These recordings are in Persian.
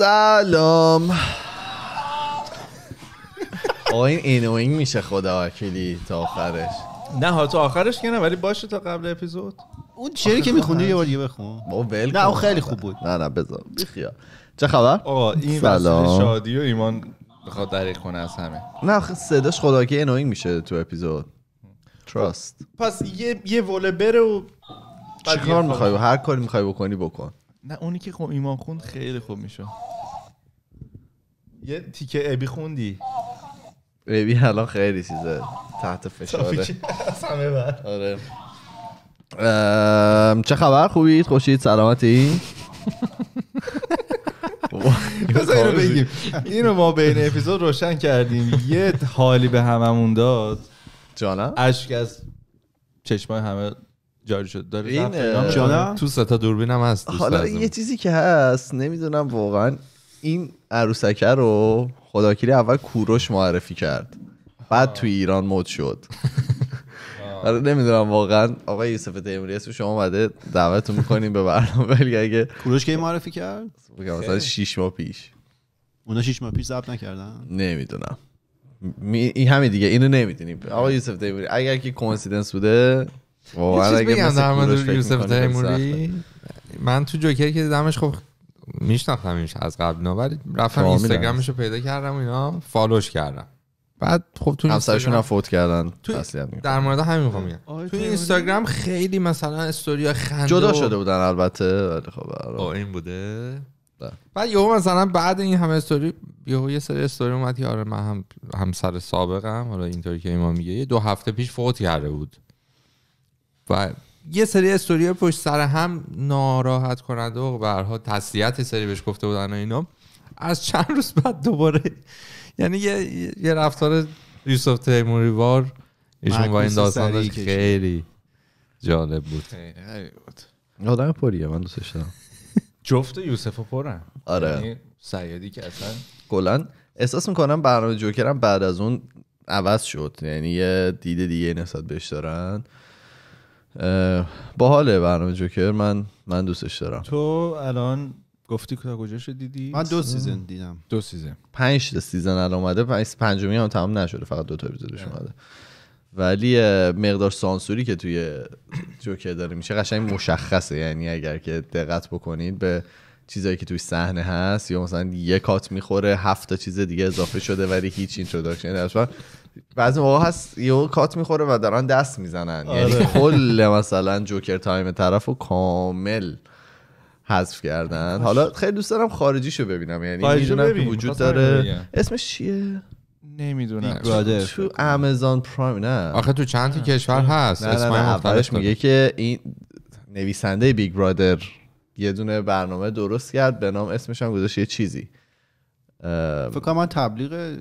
سلام آقا این اینوینگ میشه خدا وکیلی تا آخرش نه ها تو آخرش که نه ولی باشه تا قبل اپیزود اون شعری که میخونی یه بار دیگه بخون بابا نه او خیلی خوب بود نه نه بذار بخیا چه خبر آقا این سلام شادی و ایمان بخواد دریق کنه از همه نه صداش خدا که اینوینگ میشه تو اپیزود تراست خب، پس یه یه وله بره و چیکار میخوای هر کاری میخوای بکنی بکن نه اونی که خب ایمان خوند خیلی خوب میشه یه تیکه ابی خوندی ابی حالا خیلی چیزه تحت فشاره آره چه خبر خوبید خوشید سلامتی بذار اینو ما بین اپیزود روشن کردیم یه حالی به هممون داد جانم اشک از چشمای همه جاری شد داره این تو ستا دوربین هم هست حالا یه چیزی که هست نمیدونم واقعا این عروسکه رو خداکیری اول کوروش معرفی کرد بعد تو ایران مد شد آره نمیدونم واقعا آقای یوسف تیموری اسم شما اومده دعوتتون میکنیم به برنامه ولی اگه کوروش کی معرفی کرد مثلا 6 ماه پیش اونا 6 ماه پیش ضبط نکردن نمیدونم این همین دیگه اینو نمیدونیم آقای یوسف تیموری اگر که کوینسیدنس بوده بگم در مورد یوسف تیموری من تو جوکر که دیدمش خب میشناختمش از قبل نه ولی رفتم اینستاگرامش رو پیدا کردم اینا فالوش کردم بعد خب تو همسرشون فوت کردن تو در مورد همین میخوام میگم تو اینستاگرام خیلی مثلا استوری خنده جدا شده بودن البته ولی خب این بوده بله. بعد یهو مثلا بعد این همه استوری یهو یه سری استوری اومد که آره من هم همسر سابقم حالا اینطوری که ایمان میگه یه دو هفته پیش فوت کرده بود و یه سری استوری پشت سر هم ناراحت کننده و برها تصدیت سری بهش گفته بودن و اینا از چند روز بعد دوباره یعنی یه, رفتار یوسف تیموری ایشون با این داستان داشت خیلی جالب بود آدم پریه من دوستش دارم جفت یوسف و پرن آره یعنی سیادی که اصلا کلا احساس میکنم برنامه جوکرم بعد از اون عوض شد یعنی یه دید دیگه نسبت بهش دارن با حال برنامه جوکر من من دوستش دارم تو الان گفتی کتا کجاش رو دیدی من دو سیزن دیدم دو سیزن پنج تا سیزن الان اومده پنج پنجمی هم تمام نشده فقط دو تا اپیزودش اومده ولی مقدار سانسوری که توی جوکر داره میشه قشنگ مشخصه یعنی اگر که دقت بکنید به چیزایی که توی صحنه هست یا مثلا یک کات میخوره هفت تا چیز دیگه اضافه شده ولی هیچ یعنی اینتروداکشن بعضی موقع هست یو کات میخوره و دارن دست میزنن یعنی آره. کل مثلا جوکر تایم طرف رو کامل حذف کردن حالا خیلی دوست دارم خارجیشو ببینم یعنی میدونم که وجود داره اسمش چیه نمیدونم تو آمازون پرایم نه آخه تو چند کشور هست نه اولش میگه که این نویسنده بیگ برادر یه دونه برنامه درست کرد به نام اسمش هم گذاشت یه چیزی فکر کنم تبلیغ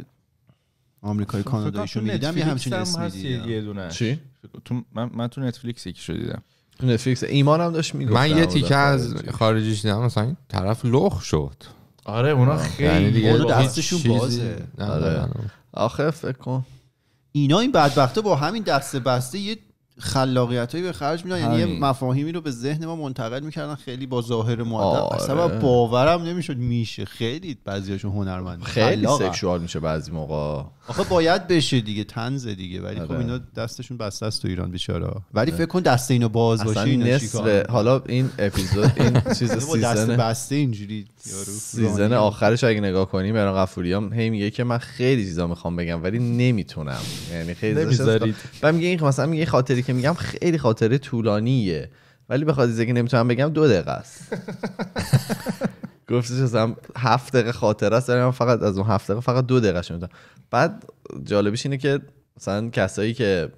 آمریکای خب، کاناداییشون میدیدم یه همچین اسمی دیدم یه دونه چی تو من, من تو نتفلیکس یکی دیدم تو نتفلیکس ایمان داشت میگفت من یه تیکه از خارجیش دیدم مثلا این طرف لخ شد آره اونا خیلی یعنی دستشون بازه آره. آخه فکر کن اینا این بدبخته با همین دست بسته یه خلاقیتایی به خرج میدن یعنی یه مفاهیمی رو به ذهن ما منتقل میکردن خیلی با ظاهر معدب آره. اصلا باورم نمیشد میشه خیلی بعضیاشون هنرمند خیلی سکشوال میشه بعضی موقع آخه باید بشه دیگه تنز دیگه ولی خب آره. اینا دستشون بسته است تو ایران بیچاره ولی فکر کن دست اینو باز باشه اینا نصف حالا این اپیزود این چیز سیزن بسته اینجوری سیزن آخرش اگه نگاه کنیم قفوری هم هی میگه که من خیلی چیزا میخوام بگم ولی نمیتونم یعنی خیلی نمیذارید میگه این خب مثلا میگه خاطری که میگم خیلی خاطره طولانیه ولی به خاطر که نمیتونم بگم دو دقیقه است گفتش هم هفت دقیقه خاطره است من فقط از اون هفت دقیقه فقط دو دقیقه میتونم بعد جالبش اینه که مثلا کسایی که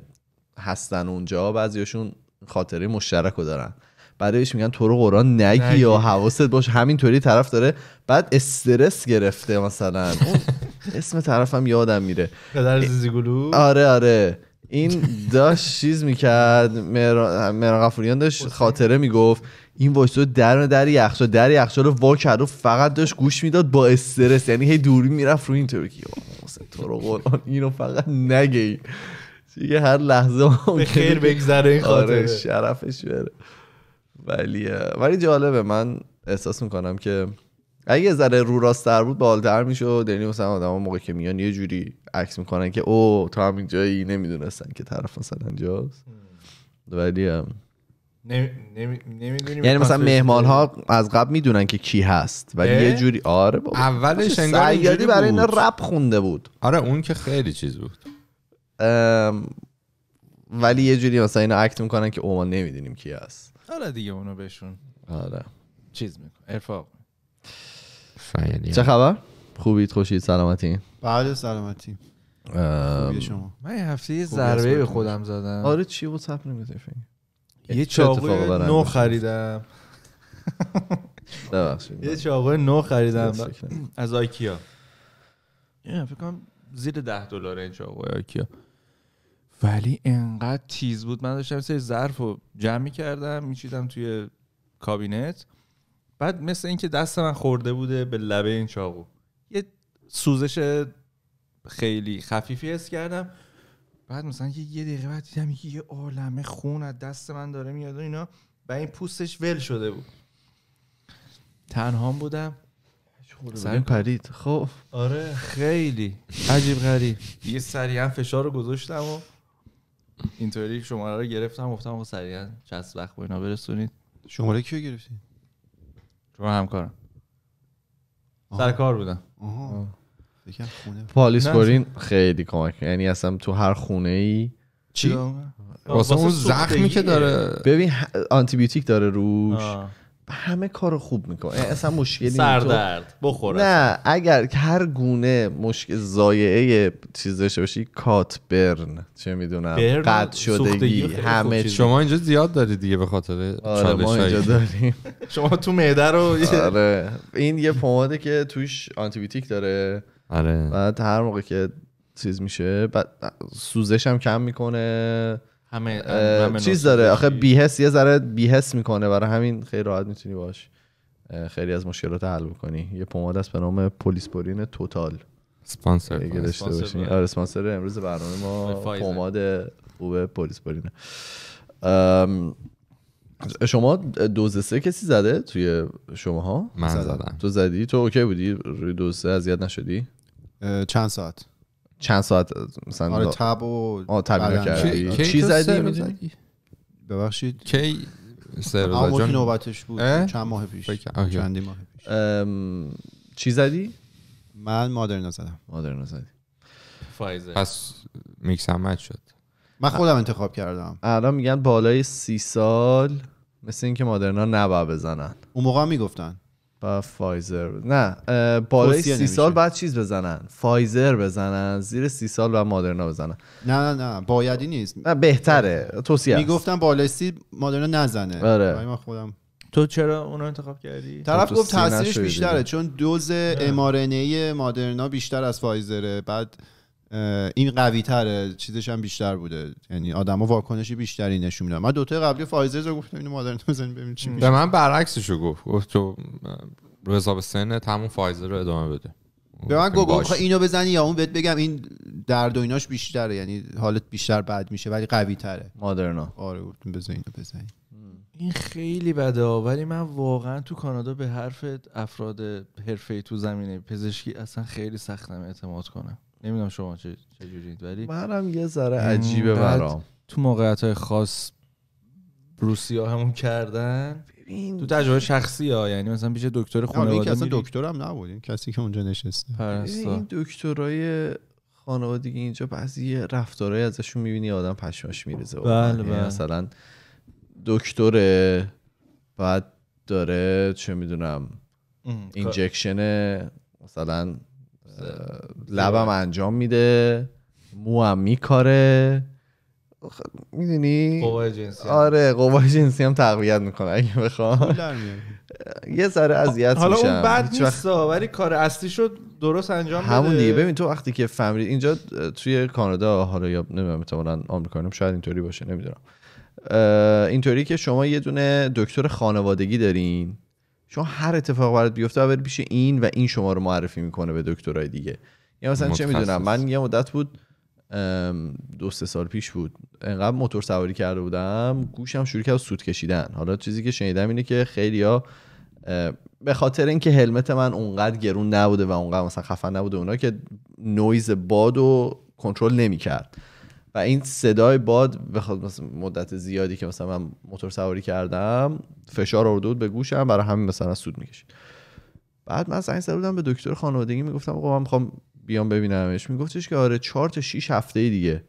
هستن اونجا بعضیاشون خاطره مشترک رو دارن برایش میگن تو رو قرآن نگی, یا حواست باش همینطوری طرف داره بعد استرس گرفته مثلا اسم طرفم یادم میره پدر زیزیگولو آره آره این داشت چیز میکرد مهران غفوریان داشت خاطره میگفت این رو در در یخچال در یخچال رو وا کرد و فقط داشت گوش میداد با استرس یعنی هی دوری میرفت رو این ترکیه تو رو قرآن اینو فقط نگی دیگه هر لحظه به خیر بگذره این آره، خاطره شرفش بره ولی ولی جالبه من احساس میکنم که اگه یه ذره رو راستتر بود بالتر میشد یعنی مثلا آدما موقع که میان یه جوری عکس میکنن که او تو هم اینجایی نمیدونستن که طرف مثلا اینجاست ولی هم نمی... یعنی مثلا مهمان ها از قبل میدونن که کی هست ولی یه جوری آره بابا اولش سیادی برای اینا رپ خونده بود آره اون که خیلی چیز بود ولی یه جوری مثلا اینا اکت میکنن که او ما نمیدونیم کی هست آره دیگه اونو بهشون آره چیز میکنه ارفاق چه خبر خوبید خوشید سلامتی بعد سلامتی شما من یه هفته یه ضربه به خودم زدم آره چی بود صبر یه چاقوی نو خریدم یه چاقوی نو خریدم از آیکیا فکر کنم زیر ده دلار این چاقوی آیکیا ولی انقدر تیز بود من داشتم سری ظرف رو جمع میکردم میچیدم توی کابینت بعد مثل اینکه دست من خورده بوده به لبه این چاقو یه سوزش خیلی خفیفی حس کردم بعد مثلا یه دقیقه بعد دیدم یه عالمه خون از دست من داره میاد و اینا و این پوستش ول شده بود تنها بودم سر پرید خب آره خیلی عجیب غریب یه سریعا فشار رو گذاشتم و اینطوری شماره رو گرفتم گفتم آقا سریعا چسب وقت اینا برسونید شماره کیو گرفتید؟ هم همکارم سر کار بودم پالیس برین خیلی کمک یعنی اصلا تو هر خونه ای چی؟ اون زخمی که داره ببین آنتیبیوتیک داره روش همه کار خوب میکنه اصلا مشکلی سردرد خب، بخوره نه اگر هر گونه مشکل زایعه چیز داشته باشی کات برن چه میدونم قطع شدگی همه شما اینجا زیاد دارید دیگه به خاطر آره ما اینجا داریم شما تو معده رو آره این یه پماده که توش بیوتیک داره آره بعد هر موقع که چیز میشه بعد سوزش هم کم میکنه همه, چیز داره آخه بیهس یه ذره بیهس میکنه برای همین خیلی راحت میتونی باش خیلی از مشکلات حل میکنی یه پماد است به نام پولیسپورین توتال اسپانسر اگه داشته باشین آره اسپانسر امروز برنامه ما پماد خوبه پولیسپورینه شما دوز سه کسی زده توی شماها من زدم تو زدی تو اوکی بودی روی دوز سه اذیت نشدی چند ساعت چند ساعت مثلا آره تب و آه کردی چی زدی ببخشید کی سر نوبتش بود چند ماه پیش چندی ماه پیش چی زدی من مادر زدم مادر زدی پس میکس هم شد من خودم انتخاب کردم الان میگن بالای سی سال مثل اینکه مادرنا نبا بزنن اون موقع میگفتن با فایزر نه بالای سی سال بعد چیز بزنن فایزر بزنن زیر سی سال و مادرنا بزنن نه نه نه بایدی نیست نه بهتره توصیه میگفتم بالای سی مادرنا نزنه آره. من خودم تو چرا اونو انتخاب کردی طرف گفت تاثیرش بیشتره چون دوز ام مادرنا بیشتر از فایزره بعد این قوی تره چیزش هم بیشتر بوده یعنی آدما واکنشی بیشتری نشون میدن من دوتا قبلی فایزر رو گفتم اینو مادر بزنیم ببینیم چی میشه به من برعکسش رو گفت گفت تو رو حساب سن تموم فایزر رو ادامه بده به من گفت اینو بزنی یا اون بهت بگم این درد و ایناش بیشتره یعنی حالت بیشتر بد میشه ولی قوی تره مادرنا آره گفتم بزن اینو بزنی این خیلی بده ولی من واقعا تو کانادا به حرف افراد حرفه‌ای تو زمینه پزشکی اصلا خیلی سختم اعتماد کنم نمیدونم شما چه چجورید ولی منم یه ذره عجیبه برام تو موقعیت های خاص روسیا همون کردن ببین تو تجربه شخصی ها یعنی مثلا پیش دکتر خانواده اصلا دکتر این کسی که اونجا نشسته پرستا این دکترای خانوادگی اینجا بعضی رفتارهایی ازشون میبینی آدم پشماش میریزه بله،, یعنی بله مثلا دکتر بعد داره چه میدونم اینجکشن مثلا لبم انجام میده مو هم میکاره میدونی قوای جنسی آره قوای جنسی هم تقویت میکنه اگه بخوام یه سر اذیت حالا اون بد نیست ولی کار اصلی شد درست انجام همون دیگه ببین تو وقتی که فهمیدی اینجا توی کانادا حالا یا نمیدونم مثلا آمریکا شاید اینطوری باشه نمیدونم اینطوری که شما یه دونه دکتر خانوادگی دارین چون هر اتفاق برات بیفته بری پیش این و این شما رو معرفی میکنه به دکترای دیگه یا یعنی مثلا چه میدونم من یه مدت بود دو سه سال پیش بود انقدر موتور سواری کرده بودم گوشم شروع کرد سوت کشیدن حالا چیزی که شنیدم اینه که خیلی ها به خاطر اینکه هلمت من اونقدر گرون نبوده و اونقدر مثلا خفن نبوده اونا که نویز باد و کنترل نمیکرد و این صدای باد بخواد مثلا مدت زیادی که مثلا من موتور سواری کردم فشار آورده بود به گوشم برای همین مثلا سود میکشید بعد من زنگ زده بودم به دکتر خانوادگی میگفتم آقا من میخوام بیام ببینمش میگفتش که آره 4 تا 6 هفته دیگه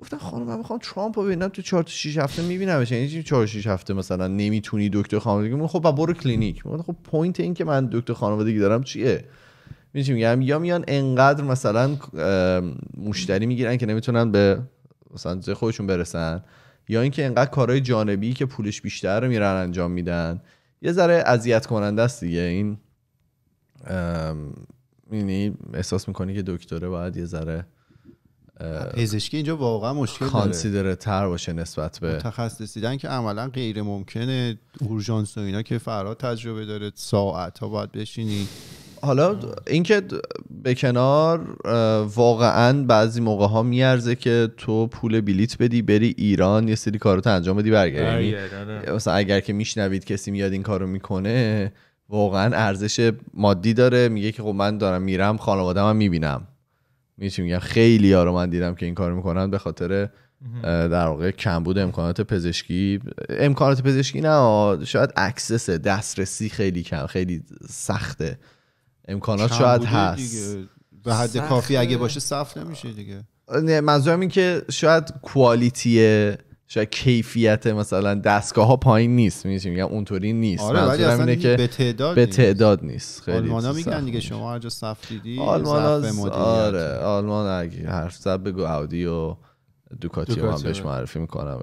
گفتم خانم من میخوام ترامپ رو ببینم تو 4 تا 6 هفته میبینمش یعنی 4 6 هفته مثلا نمیتونی دکتر خانوادگی خب برو کلینیک خب پوینت این که من دکتر خانوادگی دارم چیه میگم یا میان انقدر مثلا مشتری میگیرن که نمیتونن به مثلا خودشون برسن یا اینکه انقدر کارهای جانبی که پولش بیشتر رو میرن انجام میدن یه ذره اذیت کننده است دیگه این یعنی احساس میکنی که دکتره باید یه ذره پزشکی اینجا واقعا مشکل کانسیدره تر باشه نسبت به متخصصیدن که عملا غیر ممکنه اورژانس و اینا که فراد تجربه داره ساعت ها باید بشینی حالا اینکه به کنار واقعا بعضی موقع ها میارزه که تو پول بلیت بدی بری ایران یه سری کارو انجام بدی برگردی آره، یعنی آره. مثلا اگر که میشنوید کسی میاد این کارو میکنه واقعا ارزش مادی داره میگه که خب من دارم میرم خانواده من میبینم میشه میگم خیلی ها رو من دیدم که این کار میکنن به خاطر در واقع کمبود امکانات پزشکی امکانات پزشکی نه شاید اکسس دسترسی خیلی کم خیلی سخته امکانات شاید هست به حد کافی اگه باشه صف نمیشه دیگه نه منظورم این که شاید کوالیتی شاید کیفیت مثلا دستگاه ها پایین نیست میگم اونطوری نیست آره اینه که به تعداد نیست خیلی آلمان ها میگن دیگه شما هر جا صف دیدی آلمان از... آره آلمان اگه حرف زد بگو اودی و دوکاتی هم بهش آره. معرفی میکنم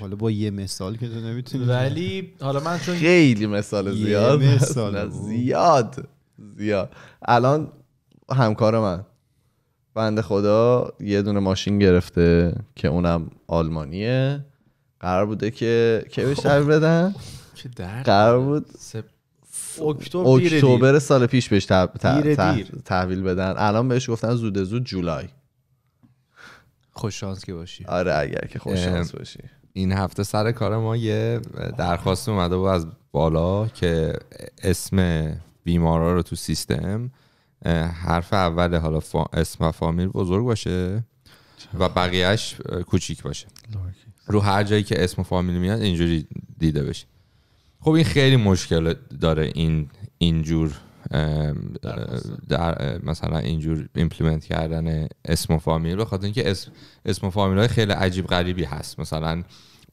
حالا با یه مثال که تو نمیتونی ولی حالا من چون خیلی مثال زیاد مثال زیاد زیاد الان همکار من بنده خدا یه دونه ماشین گرفته که اونم آلمانیه قرار بوده که که بهش تحویل خب. بدن قرار بود اکتبر سال پیش بهش تحویل بدن الان بهش گفتن زود زود جولای خوش که باشی آره اگر که خوش شانس باشی این هفته سر کار ما یه درخواست اومده بود از بالا که اسم بیمارا رو تو سیستم حرف اول حالا اسم و فامیل بزرگ باشه و بقیهش کوچیک باشه رو هر جایی که اسم و فامیل میاد اینجوری دیده بشه خب این خیلی مشکل داره این اینجور در مثلا اینجور ایمپلیمنت کردن اسم و فامیل بخاطر اینکه اسم, اسم و فامیل های خیلی عجیب غریبی هست مثلا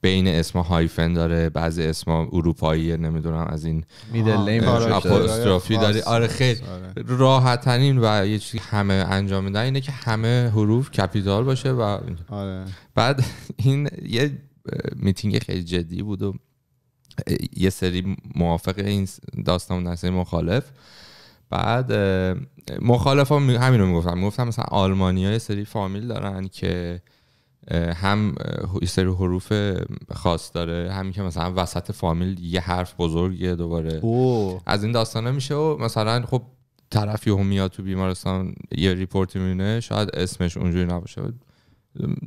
بین اسما هایفن داره بعضی اسم اروپایی نمیدونم از این آره، آپوستروفی داره آره خیلی آره. راحتنین و یه چیزی همه انجام میدن اینه که همه حروف کپیتال باشه و آره. بعد این یه میتینگ خیلی جدی بود و یه سری موافق این داستان و سری مخالف بعد مخالف ها همین رو میگفتم میگفتم مثلا آلمانی ها یه سری فامیل دارن که هم یه سری حروف خاص داره همین که مثلا وسط فامیل یه حرف بزرگیه دوباره از این داستانه میشه و مثلا خب طرف یه میاد تو بیمارستان یه ریپورتی میبینه شاید اسمش اونجوری نباشه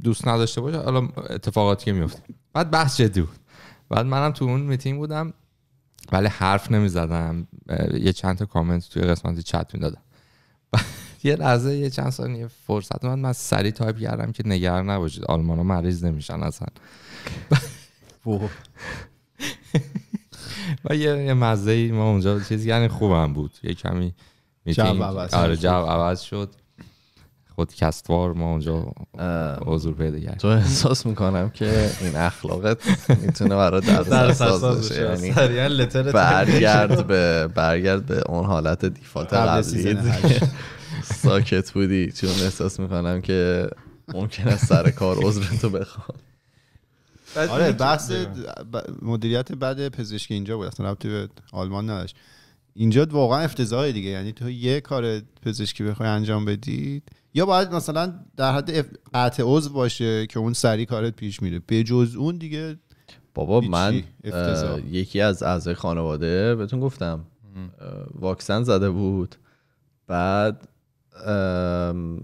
دوست نداشته باشه حالا اتفاقاتی که میفته بعد بحث جدی بود بعد منم تو اون میتینگ بودم ولی حرف نمیزدم یه چند تا کامنت توی قسمت چت میدادم یه لحظه یه چند ثانیه فرصت من من سریع تایپ کردم که نگران نباشید آلمان مریض نمیشن اصلا و یه مزه ای ما اونجا چیز یعنی خوبم بود یه کمی میتینگ آره جو عوض شد خود ما اونجا حضور پیدا کرد تو احساس میکنم که این اخلاقت میتونه برای در ساز یعنی برگرد به برگرد به اون حالت دیفالت قبلی ساکت بودی چون احساس میکنم که ممکن است سر کار تو بخواد آره بحث مدیریت بعد پزشکی اینجا بود اصلا ربطی به آلمان نداشت اینجا واقعا افتضاحه دیگه یعنی تو یه کار پزشکی بخوای انجام بدید یا باید مثلا در حد قطع عضو باشه که اون سری کارت پیش میره به جز اون دیگه بابا من یکی از اعضای خانواده بهتون گفتم واکسن زده بود بعد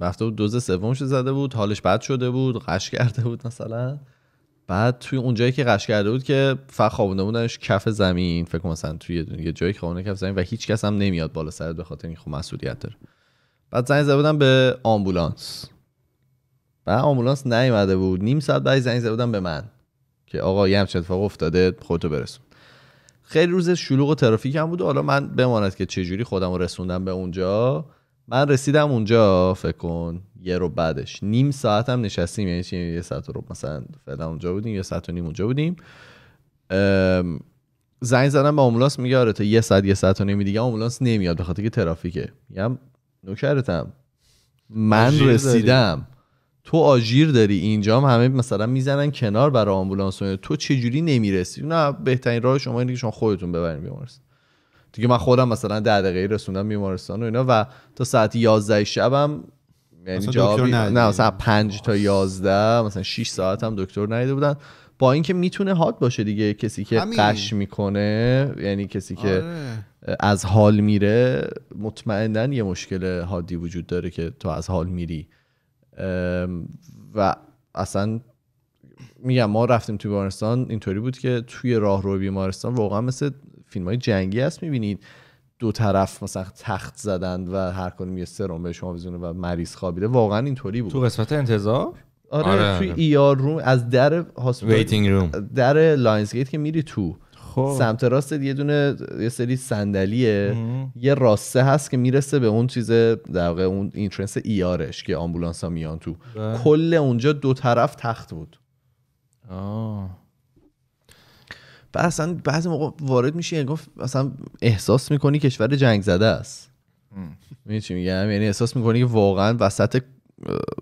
رفته بود دوز سومش زده بود حالش بد شده بود قش کرده بود مثلا بعد توی اون جایی که قش کرده بود که فقط خوابونده بودنش کف زمین فکر مثلا توی یه جایی خوابونده کف زمین و هیچ کس هم نمیاد بالا سر به خاطر این خب مسئولیت داره بعد زنگ زده بودم به آمبولانس و آمبولانس نیومده بود نیم ساعت بعد زنگ زده بودم به من که آقا یه همچین اتفاق افتاده خودتو برسون خیلی روز شلوغ و ترافیک هم بود حالا من بماند که چجوری خودم رو رسوندم به اونجا من رسیدم اونجا فکر کن یه رو بعدش نیم ساعت هم نشستیم یعنی یه ساعت رو مثلا فعلا اونجا بودیم یه ساعت و نیم اونجا بودیم زنگ زدم به آمبولانس میگه آره تا یه ساعت یه ساعت و نیم دیگه آمبولانس نمیاد بخاطر که ترافیکه میگم نوکرتم من رسیدم تو آژیر داری اینجا همه مثلا میزنن کنار برای آمبولانس تو چه جوری نمیرسی نه بهترین راه شما اینه که خودتون ببرین بیمارستان دیگه من خودم مثلا ده دقیقه رسوندم بیمارستان و اینا و تا ساعت 11 شبم یعنی جوابی نه مثلا 5 تا 11 مثلا 6 ساعت هم دکتر ندیده بودن با اینکه میتونه هات باشه دیگه کسی که قش میکنه یعنی کسی که آره. از حال میره مطمئنا یه مشکل حادی وجود داره که تو از حال میری و اصلا میگم ما رفتیم توی بیمارستان اینطوری بود که توی راه رو بیمارستان واقعا مثل فیلم های جنگی هست میبینید دو طرف مثلا تخت زدن و هر کدوم یه سرم به شما بزنه و مریض خوابیده واقعا اینطوری بود تو قسمت انتظار آره, ای آره، روم آره. E از در در لاینز گیت که میری تو خوب. سمت راست یه دونه یه سری صندلیه یه راسته هست که میرسه به اون چیز در واقع اون اینترنس ای آرش که آمبولانس ها میان تو بله. کل اونجا دو طرف تخت بود بعد اصلا بعضی موقع وارد میشی انگار یعنی اصلا احساس میکنی کشور جنگ زده است میدونی چی میگم یعنی احساس میکنی که واقعا وسط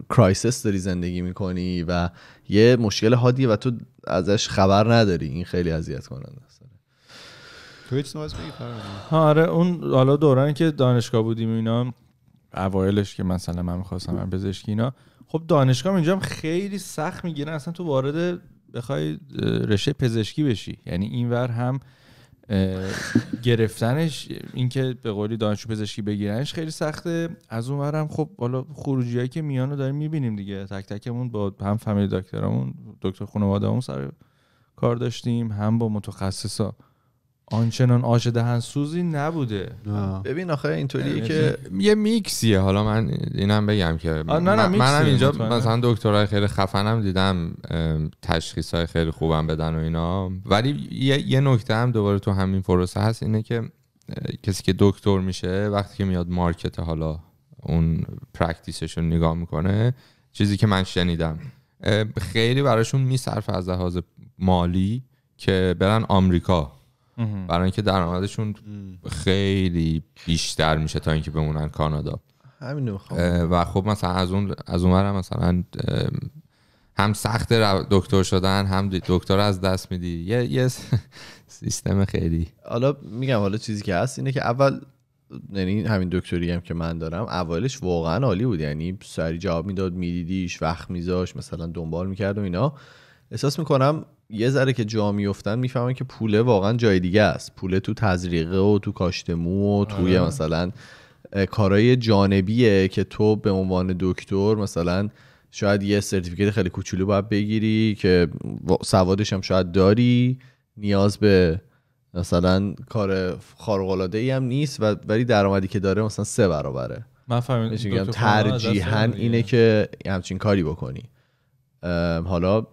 کرایسس داری زندگی میکنی و یه مشکل حادیه و تو ازش خبر نداری این خیلی اذیت کننده است تو آره اون حالا دوران که دانشگاه بودیم اینا اوایلش که مثلا من میخواستم من پزشکی اینا خب دانشگاه اینجا هم خیلی سخت میگیرن اصلا تو وارد بخوای رشته پزشکی بشی یعنی اینور هم گرفتنش اینکه به قولی دانشجو پزشکی بگیرنش خیلی سخته از اون هم خب بالا خروجیایی که میانو داریم میبینیم دیگه تک تکمون با هم فامیلی دکترامون دکتر همون سر کار داشتیم هم با متخصصا آنچنان آش دهن سوزی نبوده ببین آخه اینطوریه یعنی که یه میکسیه حالا من اینم بگم که من منم اینجا مثلا دکترای خیلی خفنم دیدم تشخیص های خیلی خوبم بدن و اینا ولی یه, یه نکته هم دوباره تو همین پروسه هست اینه که کسی که دکتر میشه وقتی که میاد مارکت حالا اون پرکتیسش رو نگاه میکنه چیزی که من شنیدم خیلی براشون میصرفه از لحاظ مالی که برن آمریکا برای اینکه درآمدشون خیلی بیشتر میشه تا اینکه بمونن کانادا همین و خب مثلا از اون از اونورم مثلا هم سخت دکتر شدن هم دکتر از دست میدی یه, سیستم خیلی حالا میگم حالا چیزی که هست اینه که اول یعنی همین دکتری هم که من دارم اولش واقعا عالی بود یعنی سری جواب میداد میدیدیش وقت میذاش مثلا دنبال میکرد و اینا احساس میکنم یه ذره که جا میفتن میفهمن که پوله واقعا جای دیگه است پوله تو تزریقه و تو کاشت مو و آره. توی مثلا کارهای جانبیه که تو به عنوان دکتر مثلا شاید یه سرتیفیکت خیلی کوچولو باید بگیری که سوادش هم شاید داری نیاز به مثلا کار خارق العاده ای هم نیست و ولی درآمدی که داره مثلا سه برابره من فهمیدم ترجیحاً اینه که همچین کاری بکنی حالا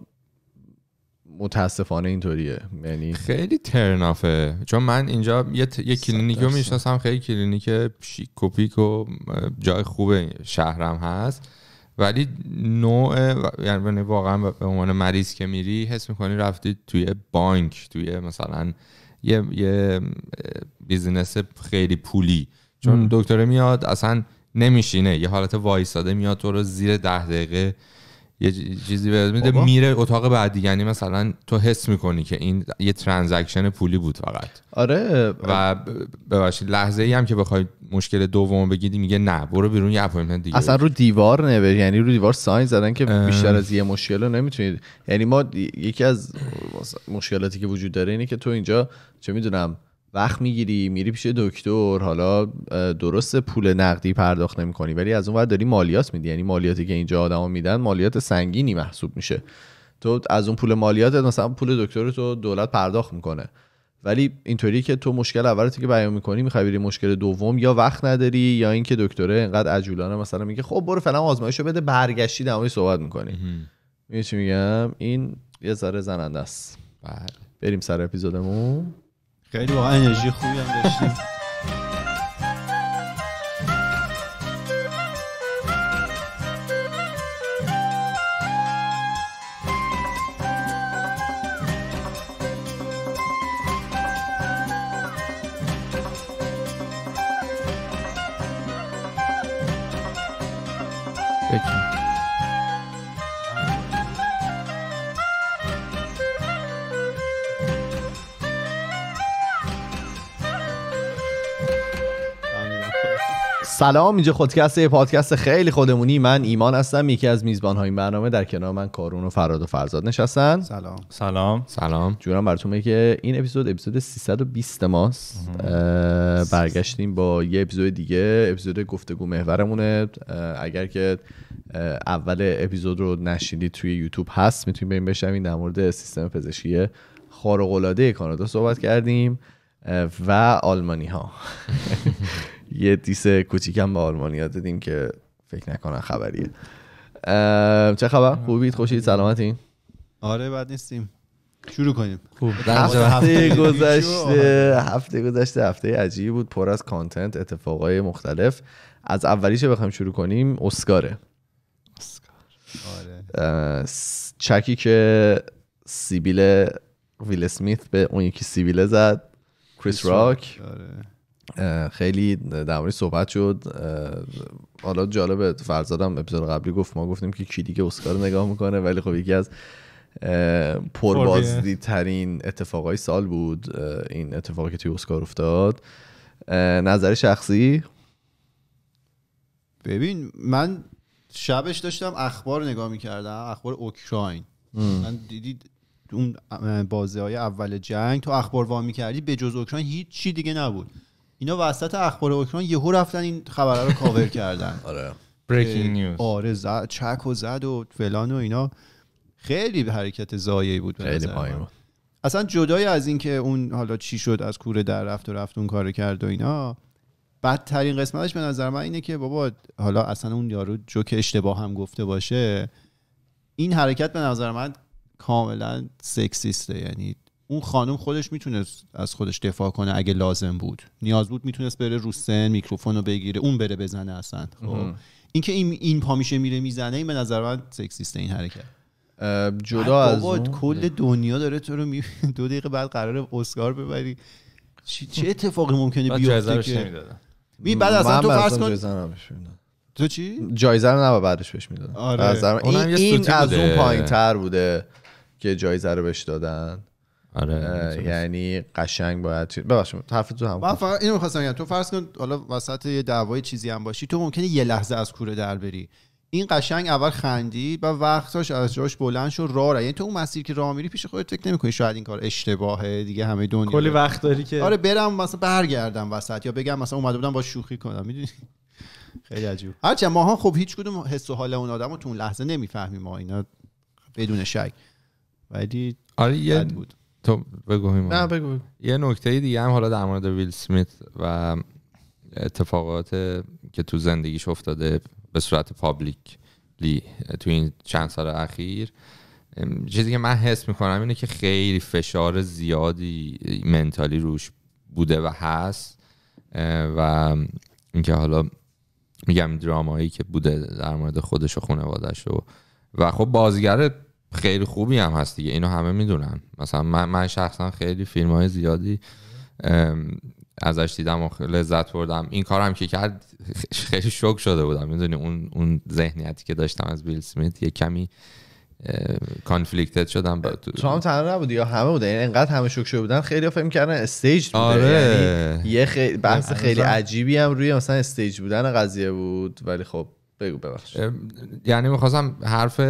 متاسفانه اینطوریه یعنی خیلی ترنافه چون من اینجا یه, ت... یه رو میشناسم خیلی کلینیک شیک و پیک و جای خوب شهرم هست ولی نوع یعنی واقعا به عنوان مریض که میری حس میکنی رفتی توی بانک توی مثلا یه, یه بیزینس خیلی پولی چون دکتره میاد اصلا نمیشینه یه حالت وایستاده میاد تو رو زیر ده دقیقه یه چیزی میده میره اتاق بعدی یعنی مثلا تو حس میکنی که این یه ترانزکشن پولی بود فقط آره و ببخشید لحظه ای هم که بخوای مشکل دوم بگیدی میگه نه برو بیرون یه اپایمنت دیگه اصلا رو دیوار نوشت یعنی رو دیوار ساین زدن که بیشتر از یه مشکل رو نمیتونید یعنی ما یکی از مشکلاتی که وجود داره اینه که تو اینجا چه میدونم وقت میگیری میری پیش دکتر حالا درست پول نقدی پرداخت نمی کنی ولی از اون ور داری مالیات میدی یعنی مالیاتی که اینجا آدما میدن مالیات سنگینی محسوب میشه تو از اون پول مالیات مثلا پول دکتر تو دولت پرداخت میکنه ولی اینطوری که تو مشکل اولتی که بیان میکنی میخوای بری مشکل دوم یا وقت نداری یا اینکه دکتره انقدر عجولانه مثلا میگه خب برو فلان آزمایشو بده برگشتی دمای صحبت میکنی میگم این یه ذره زننده است بله بریم سر اپیزودمون خیلی واقعا انرژی خوبی هم داشتیم سلام اینجا خودکست پادکست خیلی خودمونی من ایمان هستم یکی از میزبان های برنامه در کنار من کارون و فراد و فرزاد نشستن سلام سلام سلام جونم براتون که این اپیزود اپیزود 320 ماست برگشتیم با یه اپیزود دیگه اپیزود گفتگو محورمونه اگر که اول اپیزود رو نشیدید توی یوتیوب هست میتونید بریم بشنوید در مورد سیستم پزشکی خارق العاده کانادا صحبت کردیم و آلمانی ها یه دیس هم به آلمانیا دادیم که فکر نکنن خبریه چه خبر خوبید خوشید سلامتی آره بعد نیستیم شروع کنیم هفته گذشته هفته گذشته هفته عجیبی بود پر از کانتنت اتفاقای مختلف از اولیش بخوایم شروع کنیم اسکاره آره. چکی که سیبیل ویل سمیت به اون یکی سیبیله زد کریس راک آره. خیلی در صحبت شد حالا جالبه فرزادم اپیزود قبلی گفت ما گفتیم که کی دیگه اسکار نگاه میکنه ولی خب یکی از پربازدی ترین اتفاقای سال بود این اتفاقی که توی اسکار افتاد نظر شخصی ببین من شبش داشتم اخبار نگاه میکردم اخبار اوکراین من دیدید اون بازی های اول جنگ تو اخبار وا میکردی به جز اوکراین هیچ چی دیگه نبود اینا وسط اخبار اوکراین یهو رفتن این خبره رو کاور کردن آره بریکینگ نیوز آره زد چک و زد و فلان و اینا خیلی به حرکت زایه‌ای بود خیلی اصلا جدای از اینکه اون حالا چی شد از کوره در رفت و رفت اون کارو کرد و اینا بدترین قسمتش به نظر من اینه که بابا حالا اصلا اون یارو جو که اشتباه هم گفته باشه این حرکت به نظر من کاملا سکسیسته یعنی اون خانم خودش میتونست از خودش دفاع کنه اگه لازم بود نیاز بود میتونست بره رو سن میکروفون رو بگیره اون بره بزنه اصلا خب اینکه این این پا میشه میره میزنه این به نظر من سکسیست این حرکت جدا از اون... کل دنیا داره تو رو می... دو دقیقه بعد قرار اسکار ببری چه, چه اتفاقی ممکنه بیفته که می بعد اصلا تو فرض کن تو چی جایزه رو نه بعدش بهش میدادن آره. این, این از اون پایین تر بوده که جایزه رو بهش دادن آره یعنی قشنگ باید چیز ببخشید تو هم فقط اینو می‌خواستم بگم تو فرض کن حالا وسط یه دعوای چیزی هم باشی تو ممکنه یه لحظه از کوره در بری این قشنگ اول خندی و وقتش از جاش بلند شد راه را یعنی تو اون مسیر که راه میری پیش خودت فکر نمیکنی شاید این کار اشتباهه دیگه همه دنیا کلی وقت داری که آره برم مثلا برگردم وسط یا بگم مثلا اومده بودم با شوخی کنم میدونی خیلی عجیب هرچند ماها خب هیچ کدوم حس و حال اون آدمو تو اون لحظه نمیفهمیم ما اینا بدون شک ولی آره یه بود تو بگو نه بگو, یه نکته دیگه هم حالا در مورد ویل سمیت و اتفاقات که تو زندگیش افتاده به صورت پابلیک تو این چند سال اخیر چیزی که من حس میکنم اینه که خیلی فشار زیادی منتالی روش بوده و هست و اینکه حالا میگم درامایی که بوده در مورد خودش و خانوادش و و خب بازیگر خیلی خوبی هم هست دیگه اینو همه میدونن مثلا من, من شخصا خیلی فیلم های زیادی ازش دیدم و لذت بردم این کار هم که کرد خیلی شوک شده بودم میدونی اون اون ذهنیتی که داشتم از بیل سمیت یه کمی کانفلیکتد شدم با تو هم تنها نبودی یا همه بوده یعنی انقدر همه شوک شده بودن خیلی فکر کردن استیج بوده آره. یعنی یه خی... بحث آره. خیلی عجیبی هم روی مثلا استیج بودن قضیه بود ولی خب بگو ببخش یعنی میخواستم حرف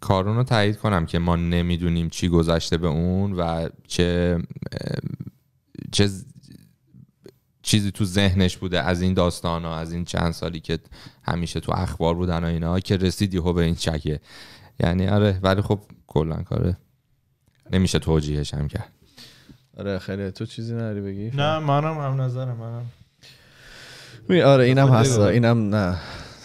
کارون رو تایید کنم که ما نمیدونیم چی گذشته به اون و چه چه چیزی تو ذهنش بوده از این داستان ها از این چند سالی که همیشه تو اخبار بودن و اینا که رسیدی به این چکه یعنی آره ولی خب کلا کاره نمیشه توجیهش هم کرد آره خیلی تو چیزی نداری بگی نه منم هم نظرم منم آره اینم هست اینم نه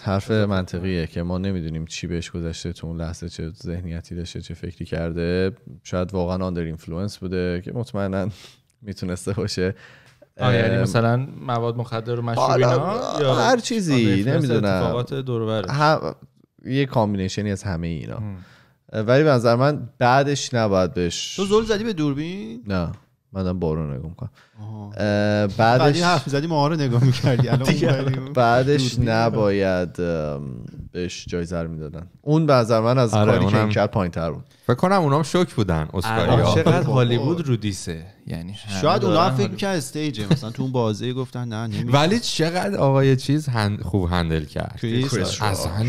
حرف منطقیه که ما نمیدونیم چی بهش گذشته تو اون لحظه چه ذهنیتی داشته چه فکری کرده شاید واقعا آندر اینفلوئنس بوده که مطمئنا میتونسته باشه یعنی مثلا مواد مخدر و مشروب هر چیزی نمیدونم یه کامبینیشنی از همه اینا ولی به نظر من بعدش نباید بهش تو زل زدی به دوربین نه من دارم نگاه میکنم بعدش حرف زدی ما رو آره نگاه میکردی بعدش نباید بهش جایزه رو میدادن اون به نظر من از آره، کاری که این کرد پایین تر بود فکر کنم اونام شوک بودن اسکاری آره، چقدر هالیوود رودیسه یعنی شاید اونا فکر که استیج مثلا تو اون بازی گفتن نه ولی چقدر آقای چیز خوب هندل کرد اصلا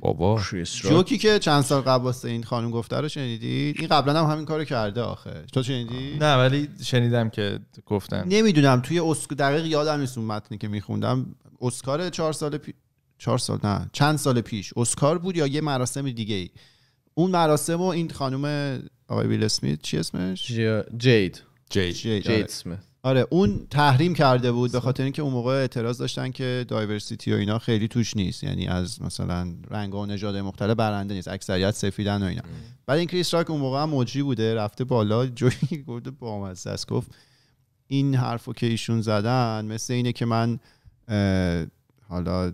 بابا جوکی که چند سال قبل واسه این خانم گفته رو شنیدید این قبلا هم همین کارو کرده آخه تو شنیدی نه ولی شنیدم که گفتن نمیدونم توی اسکو دقیق یادم نیست اون متنی که میخوندم اسکار چهار سال پیش چهار سال نه چند سال پیش اسکار بود یا یه مراسم دیگه ای اون مراسم و این خانم آقای ویل اسمیت چی اسمش جید جید جید, جید. آره. آره اون تحریم کرده بود به خاطر اینکه اون موقع اعتراض داشتن که دایورسیتی و اینا خیلی توش نیست یعنی از مثلا رنگ و نژاد مختلف برنده نیست اکثریت سفیدن و اینا بعد این کریس راک اون موقع هم مجری بوده رفته بالا جوی گفت با دست گفت این حرفو که ایشون زدن مثل اینه که من حالا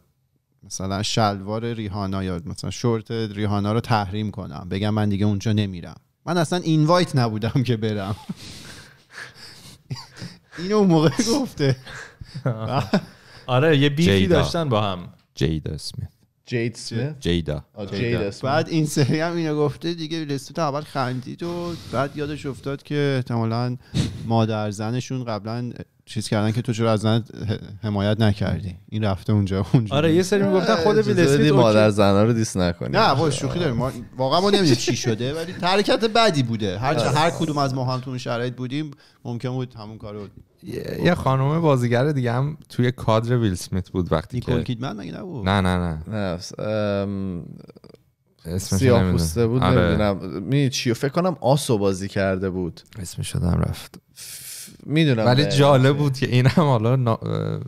مثلا شلوار ریحانا یا مثلا شورت ریهانا رو تحریم کنم بگم من دیگه اونجا نمیرم من اصلا اینوایت نبودم که برم اینو اون موقع گفته آره یه بیفی داشتن با هم جیدا اسمیت جید سمیت جیدا بعد این سری هم اینو گفته دیگه تا اول خندید و بعد یادش افتاد که احتمالا مادر زنشون قبلا چیز کردن که تو چرا از زن حمایت نکردی این رفته اونجا اونجا آره یه سری میگفتن آره، خود بیل اسمیت مادر زنا رو دیس نکنی نه با شوخی داریم واقعا ما نمیدونیم چی شده ولی حرکت بدی بوده هر هر کدوم از ما هم شرایط بودیم ممکن بود همون کارو یه خانم بازیگر دیگه هم توی کادر ویل اسمیت بود وقتی که کیدمن مگه نبود نه نه نه سیاه بود بود آره. نمیدونم می چی فکر کنم آسو بازی کرده بود اسمش شدم رفت میدونم ولی جالب بود که اینم حالا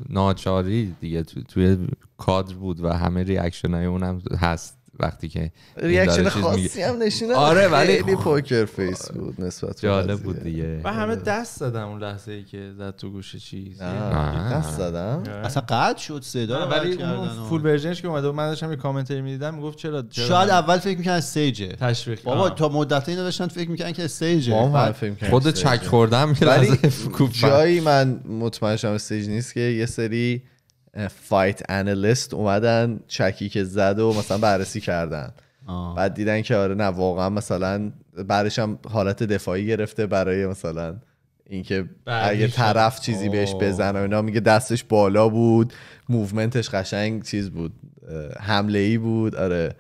ناچاری دیگه توی کادر بود و همه ریاکشن های اونم هست وقتی که ریاکشن خاصی هم نشینه آره ولی خیلی خب. پوکر فیس بود نسبت جالب بود دیگه و همه آره. دست دادم اون لحظه ای که زد تو گوش چیز دست دادم آره. اصلا قد شد صدا ولی اون فول ورژنش که اومده من داشتم یه کامنتری دیدم میگفت چرا شاید اول فکر میکنن سیجه تشویق بابا تا مدت اینا داشتن فکر میکنن که سیجه خود چک خوردم ولی جایی من مطمئن شدم استیج نیست که یه سری فایت انالیست اومدن چکی که زد و مثلا بررسی کردن بعد دیدن که آره نه واقعا مثلا بعدش هم حالت دفاعی گرفته برای مثلا اینکه اگه طرف چیزی بهش بزن و اینا میگه دستش بالا بود موومنتش قشنگ چیز بود حمله ای بود آره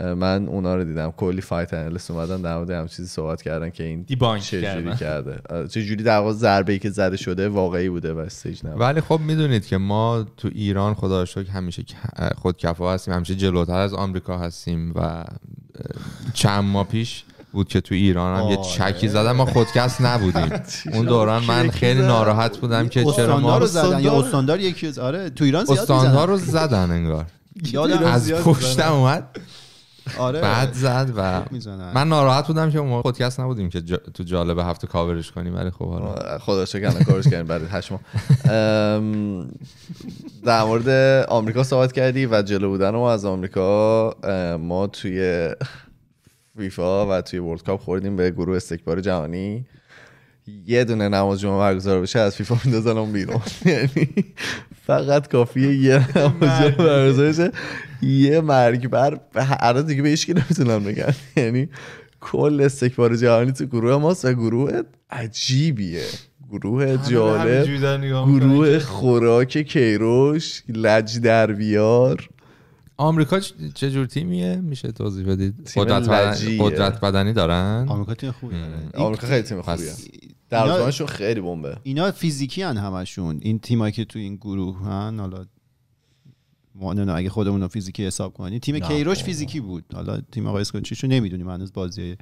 من اونا رو دیدم کلی فایت انالیست اومدن در مورد هم چیزی صحبت کردن که این چه جوری کرده چه جوری در واقع ضربه که زده شده واقعی بوده و استیج نبود ولی خب میدونید که ما تو ایران خدا شکر همیشه خودکفا هستیم همیشه جلوتر از آمریکا هستیم و چند ماه پیش بود که تو ایران هم یه آره. چکی زدن ما خودکس نبودیم اون دوران من خیلی ناراحت بودم که چرا ما رو زدن یا استاندار یکی آره تو ایران زیاد استاندار رو زدن انگار یادم از پشتم اومد آره بعد زد و من ناراحت بودم که ما پادکست نبودیم که تو جالب هفته کاورش کنیم ولی خب حالا خدا شکر کارش کردیم برای هشت ماه در مورد آمریکا صحبت کردی و جلو بودن ما از آمریکا ما توی ویفا و توی ورلد کاپ خوردیم به گروه استکبار جهانی یه دونه نماز جمعه برگزار بشه از فیفا میندازن اون بیرون یعنی فقط کافیه یه نماز جمعه برگزار بشه یه مرگ بر هر دیگه بهش کی نمیتونم بگن یعنی کل استکبار جهانی تو گروه ماست و گروه عجیبیه گروه جالب گروه خب. خوراک کیروش لج در آمریکا چه جور تیمیه میشه توضیح بدید قدرت بدنی, دارن آمریکا تیم خوبی آمریکا خیلی تیم خوبیه دروازه‌بانشون خیلی بمبه اینا فیزیکی هن همشون این تیمایی که تو این گروه هن حالا نه اگه خودمون رو فیزیکی حساب کنیم تیم کیروش فیزیکی بود حالا تیم آقای اسکوچیشو نمیدونیم هنوز بازی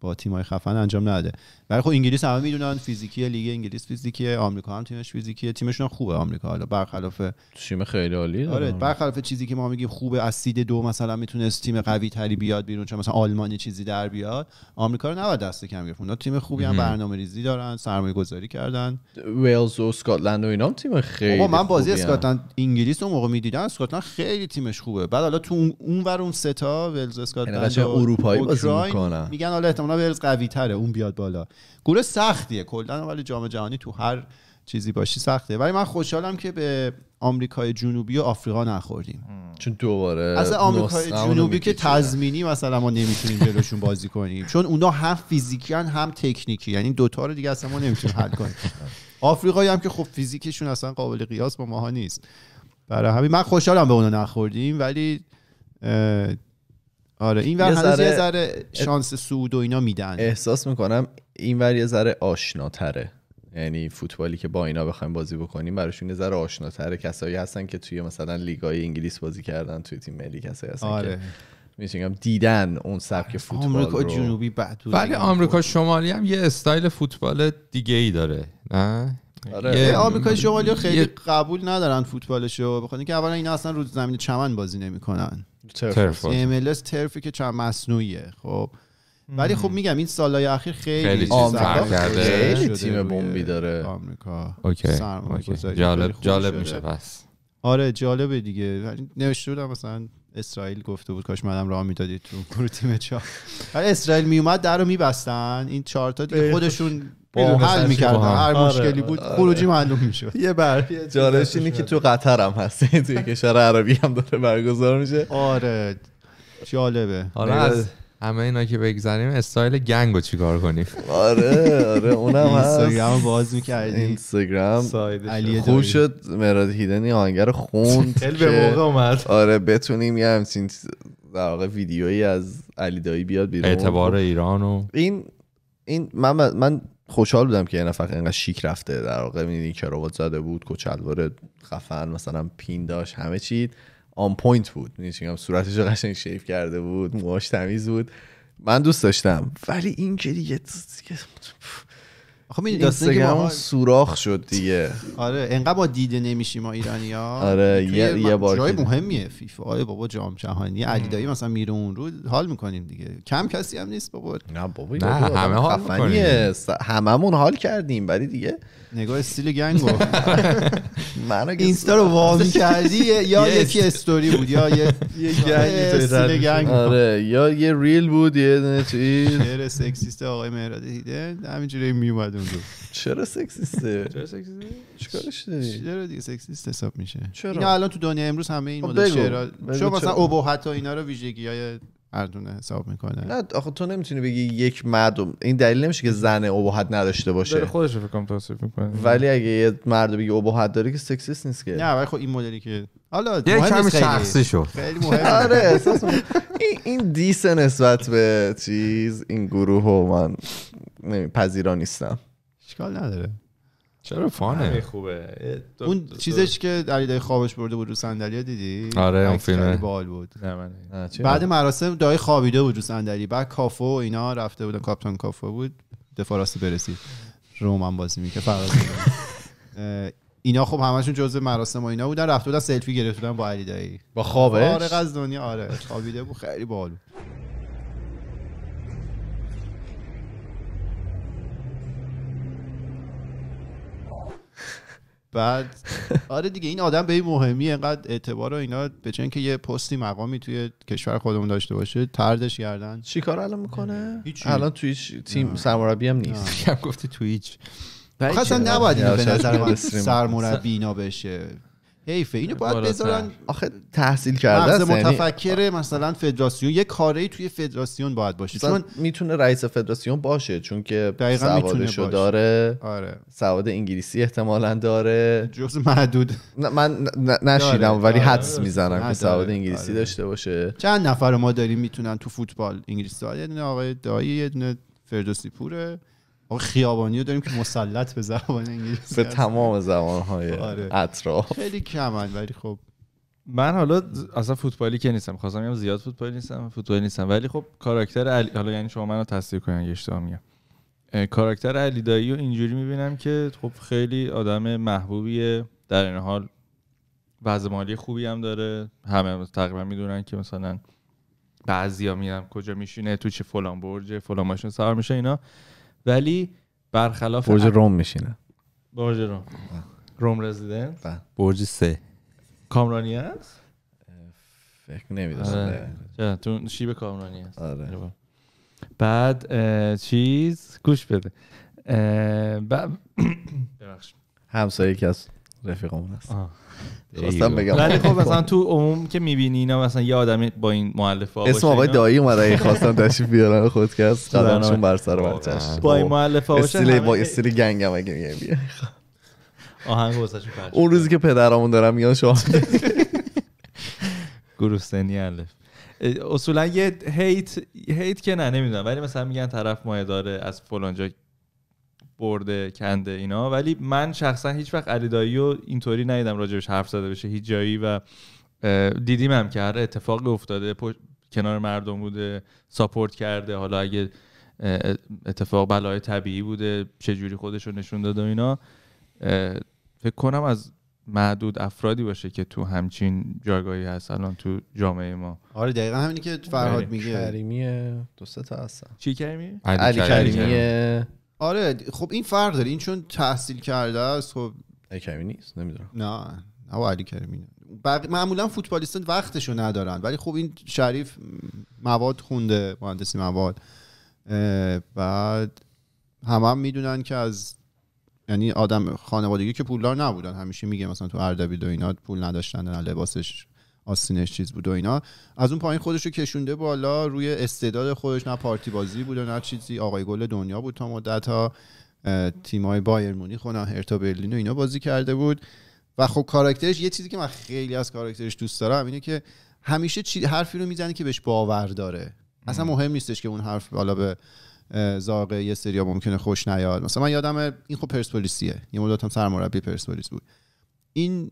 با تیمای خفن انجام نده ولی خب انگلیس همه میدونن فیزیکی لیگ انگلیس فیزیکیه آمریکا هم تیمش فیزیکیه تیمشون خوبه آمریکا حالا برخلاف تیم خیلی عالی آره برخلاف چیزی که ما میگیم خوبه از سید دو مثلا میتونست تیم قوی تری بیاد بیرون چون مثلا آلمانی چیزی در بیاد آمریکا رو نباید دست کم گرفت اونا تیم خوبی هم برنامه ریزی دارن سرمایه گذاری کردن ولز و اسکاتلند و اینا هم تیم خیلی من بازی اسکاتلند انگلیس اون موقع میدیدم اسکاتلند خیلی تیمش خوبه بعد حالا تو اون ور اون سه تا ولز اسکاتلند یعنی اروپایی بازی میکنن میگن حالا کاملا قوی تره اون بیاد بالا گروه سختیه کلا ولی جام جهانی تو هر چیزی باشی سخته ولی من خوشحالم که به آمریکای جنوبی و آفریقا نخوردیم چون دوباره از آمریکای جنوبی که تضمینی مثلا ما نمیتونیم جلوشون بازی کنیم چون اونا هم فیزیکی هم تکنیکی یعنی دوتا رو دیگه اصلا ما نمیتونیم حل کنیم آفریقایی هم که خب فیزیکشون اصلا قابل قیاس با ماها نیست برای همین من خوشحالم به اونا نخوردیم ولی آره این ور هنوز یه ذره شانس سود و اینا میدن احساس میکنم این ور یه ذره آشناتره یعنی فوتبالی که با اینا بخوایم بازی بکنیم براشون یه ذره آشناتره کسایی هستن که توی مثلا لیگای انگلیس بازی کردن توی تیم ملی کسایی هستن آره. که میشنگم دیدن اون سبک آره، فوتبال آمریکا رو. جنوبی بعد ولی بله، آمریکا شمالی هم یه استایل فوتبال دیگه ای داره نه آره. آمریکا شمالی خیلی قبول ندارن فوتبالشو بخاطر اینکه اولا اینا اصلا روز زمین چمن بازی نمیکنن ترف MLS ترفی که چند مصنوعیه خب ولی خب میگم این سالهای اخیر خیلی خیلی تیم بمبی داره آمریکا جالب جالب میشه پس آره جالبه دیگه نوشته بودم مثلا اسرائیل گفته بود کاش منم راه میدادید تو گروه تیم چهار اسرائیل میومد در رو میبستن این چهار تا دیگه خودشون با حل میکردن هر آره. مشکلی بود آره. خروجی معلوم میشد یه بر جالبش اینه که تو قطر هم هستی توی کشور عربی هم داره برگزار میشه آره جالبه حالا از همه اینا که بگذاریم استایل گنگ رو چیکار کنیم آره آره اونم هست اینستاگرام باز میکردی اینستاگرام خوب شد مراد هیدنی آنگر خوند تل به موقع اومد آره بتونیم یه همچین در واقع ویدیویی از علی دایی بیاد بیرون اعتبار ایران و این این من من خوشحال بودم که یه نفر اینقدر شیک رفته در واقع که کراوات زده بود کچلوار خفن مثلا پین داشت همه چی آن پوینت بود میدونی صورتش رو قشنگ شیف کرده بود موهاش تمیز بود من دوست داشتم ولی این که دیگه خب این سوراخ شد دیگه آره انقدر ما دیده نمیشیم ما ایرانی ها آره یه, یه بار جای مهمیه فیفا آره بابا جام جهانی علی دایی مثلا میره اون رو حال میکنیم دیگه کم کسی هم نیست بابا نه بابا نه همه حال میکنیم هممون حال کردیم ولی دیگه نگاه استیل گنگ منو اینستا رو وا کردی یا یکی استوری بود یا یه استیل گنگ آره یا یه ریل بود یه دونه چیز شعر سکسیست آقای مهراد هیده همینجوری میومد اون چرا سکسیسته چرا سکسیسته چیکارش چرا دیگه سکسیست حساب میشه اینا الان تو دنیا امروز همه این خب مدل شعرها شما مثلا ابهت و اینا رو ویژگی‌های اردونه حساب میکنه نه آخه تو نمیتونی بگی یک مردم این دلیل نمیشه که زن ابهت نداشته باشه داره خودش رو کنم توصیف میکنه ولی اگه یه مرد بگی ابهت داره که سکسیست نیست که نه ولی خب این مدلی که حالا یه کمی شخصی شو. خیلی مهم آره احساس این دیس نسبت به چیز این گروه و من پذیران نیستم اشکال نداره چرا فانه خوبه اون چیزش که علی خوابش برده بود رو صندلی دیدی آره اون فیلم بال بود بعد مراسم دای خوابیده بود رو صندلی بعد کافو و اینا رفته بودن کاپتان کافو بود دفاع راست برسید رومن بازی میکنه فراز اینا خب همشون جزء مراسم و اینا بودن رفته بودن سلفی گرفته بودن با علی دایی با خوابش؟ آره از دنیا آره خوابیده بود خیلی بالو بعد آره دیگه این آدم به این مهمی انقدر اعتبار و اینا به که یه پستی مقامی توی کشور خودمون داشته باشه تردش کردن چیکار الان میکنه الان توی تیم سرمربی هم نیست هم گفتی توی هیچ خب اصلا نباید به نظر من سرمربی اینا بشه حیفه اینو باید بذارن آخه تحصیل کرده یعنی- متفکر مثلا فدراسیون یه کاری توی فدراسیون باید باشه چون میتونه رئیس فدراسیون باشه چون که سوادشو داره آره. سواد انگلیسی احتمالا داره جز محدود من نشیدم ولی آره. حدس میزنم که آره. سواد انگلیسی آره. داشته باشه چند نفر ما داریم میتونن تو فوتبال انگلیسی یه آقای دایی یه دونه فردوسی پوره آقا خیابانی رو داریم که مسلط به زبان انگلیسی به تمام زبان های آره. اطراف خیلی کمن ولی خب من حالا اصلا فوتبالی که نیستم خواستم زیاد فوتبالی نیستم فوتبالی نیستم ولی خب کاراکتر علی حالا یعنی شما منو تصدیق کنین اگه اشتباه میگم کاراکتر علی دایی رو اینجوری میبینم که خب خیلی آدم محبوبیه در این حال وضع مالی خوبی هم داره همه تقریبا میدونن که مثلا بعضیا میرن کجا میشینه تو چه فلان برج فلان ماشین سوار میشه اینا ولی برخلاف برج روم میشینه برج روم روم رزیدنت بله. برج سه کامرانی هست فکر نمیدونم آره. آره. تو شیب کامرانی هست آره. بعد چیز گوش بده ببخشید همسایه یکی از رفیقمون هست خواستم بگم ولی خب مثلا تو عموم که میبینی اینا مثلا یه آدمی با این مؤلفه اسم آقای دایی اومده این خواستم تشریف بیارن از قدمشون بر سر بچش با این خب. مؤلفه باشه با استیل هم اگه میگه بیار آهنگ واسهشون اون روزی که پدرامون دارم میان شما گروه سنی الف اصولا یه هیت هیت که نه نمیدونم ولی مثلا میگن طرف ماه داره از فلانجا برده کنده اینا ولی من شخصا هیچ وقت علی دایی رو اینطوری ندیدم راجبش حرف زده بشه هیچ جایی و دیدیم هم که هر آره اتفاقی افتاده کنار مردم بوده ساپورت کرده حالا اگه اتفاق بلای طبیعی بوده چجوری خودش رو نشون داده و اینا فکر کنم از معدود افرادی باشه که تو همچین جایگاهی هست الان تو جامعه ما آره دقیقا همینی که فرهاد میگه دو تا هستن چی کریمی علی, علی آره خب این فرق داره این چون تحصیل کرده است خب اکمی نیست نمیدونم نه او علی کریمی بق... معمولا فوتبالیستان وقتشو ندارن ولی خب این شریف مواد خونده مهندسی مواد بعد هم هم میدونن که از یعنی آدم خانوادگی که پولدار نبودن همیشه میگه مثلا تو اردبیل و اینا پول نداشتن لباسش آستینش چیز بود و اینا از اون پایین خودش رو کشونده بالا روی استعداد خودش نه پارتی بازی بود نه چیزی آقای گل دنیا بود تا مدت ها تیمای بایر مونیخ و هرتا برلین و اینا بازی کرده بود و خب کاراکترش یه چیزی که من خیلی از کاراکترش دوست دارم اینه که همیشه حرفی رو میزنه که بهش باور داره اصلا مهم نیستش که اون حرف بالا به زاغه یه سری ممکنه خوش نیاد مثلا من یادم این خب پرسپولیسیه یه مدت هم سرمربی پرسپولیس بود این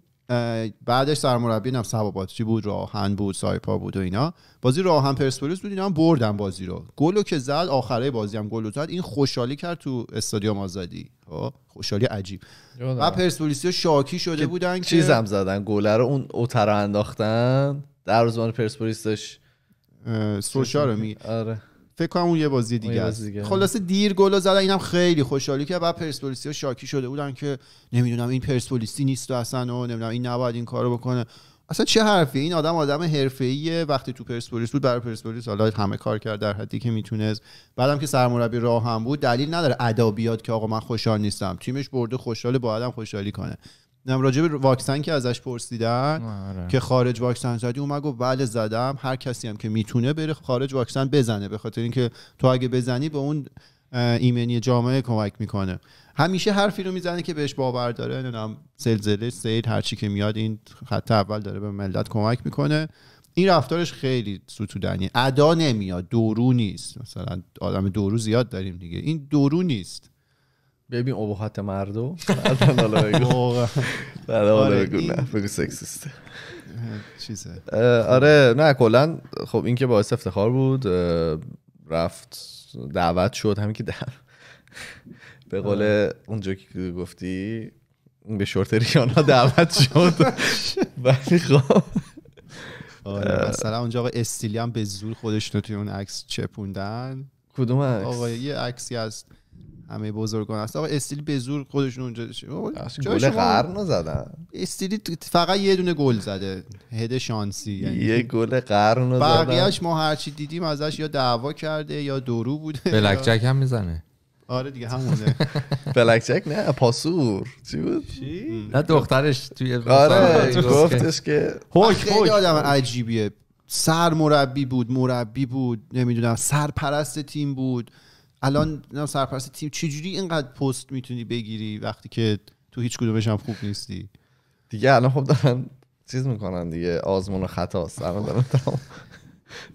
بعدش سرمربی هم سباباتچی بود راهن بود سایپا بود و اینا بازی راهن پرسپولیس بود اینا هم بردن بازی رو گلو که زد آخره بازی هم گلو زد این خوشحالی کرد تو استادیوم آزادی خوشحالی عجیب و پرسپولیسی شاکی شده که بودن که چیزم زدن گل رو اون اوتر انداختن در زمان پرسپولیس داشت سوشا رو آره فکر کنم اون یه بازی دیگه است خلاصه دیر گل زدن اینم خیلی خوشحالی که بعد پرسپولیسیا شاکی شده بودن که نمیدونم این پرسپولیسی نیست و اصلا و نمیدونم این نباید این کارو بکنه اصلا چه حرفی این آدم آدم حرفه‌ایه وقتی تو پرسپولیس بود برای پرسپولیس حالا همه کار کرد در حدی که میتونست بعدم که سرمربی راه هم بود دلیل نداره بیاد که آقا من خوشحال نیستم تیمش برده خوشحال با آدم خوشحالی کنه نم راجع به واکسن که ازش پرسیدن آره. که خارج واکسن زدی اومد گفت بله زدم هر کسی هم که میتونه بره خارج واکسن بزنه به خاطر اینکه تو اگه بزنی به اون ایمنی جامعه کمک میکنه همیشه حرفی رو میزنه که بهش باور داره نمیدونم زلزله، سیل هر چی که میاد این خط اول داره به ملت کمک میکنه این رفتارش خیلی ستودنی ادا نمیاد دورو نیست مثلا آدم دورو زیاد داریم دیگه این دورو نیست ببین ابهات مردو بعد حالا بگو آره، نه بگو سکسیسته چیزه آره نه کلا خب این که باعث افتخار بود رفت دعوت شد همین که در به قول آره. اونجا که گفتی به شورت ریانا دعوت شد ولی خب آره مثلا اونجا آقا استیلی هم به زور خودش رو توی اون عکس چپوندن کدوم عکس آقا یه عکسی از همه بزرگان هست آقا استیلی به زور خودشون اونجا گل قرن زدن استیلی فقط یه دونه گل زده هد شانسی یعنی. یه گل قرن زدن بقیهش ما هرچی دیدیم ازش یا دعوا کرده یا درو بوده بلک جک هم میزنه آره دیگه همونه بلکچک نه پاسور چی بود نه دخترش توی آره گفتش که خیلی آدم عجیبیه سر مربی بود مربی بود نمیدونم سرپرست تیم بود الان سرپرست تیم چجوری اینقدر پست میتونی بگیری وقتی که تو هیچ کدومش هم خوب نیستی دیگه الان خب دارن چیز میکنن دیگه آزمون و خطاست الان دارن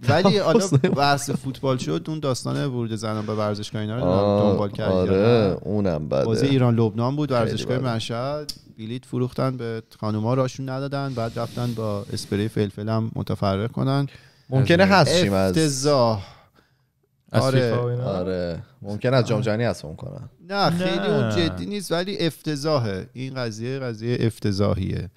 ولی حالا بحث فوتبال شد اون داستان ورود زنان به ورزشگاه اینا رو دنبال کردی آره اونم بده بازی ایران لبنان بود ورزشگاه مشهد بلیت فروختن به خانوما راشون ندادن بعد رفتن با اسپری فلفل هم متفرق کنن ممکنه هست افتضاح از آره آره ممکن از جام جهانی اصلا کنن نه خیلی اون جدی نیست ولی افتضاحه این قضیه قضیه افتضاحیه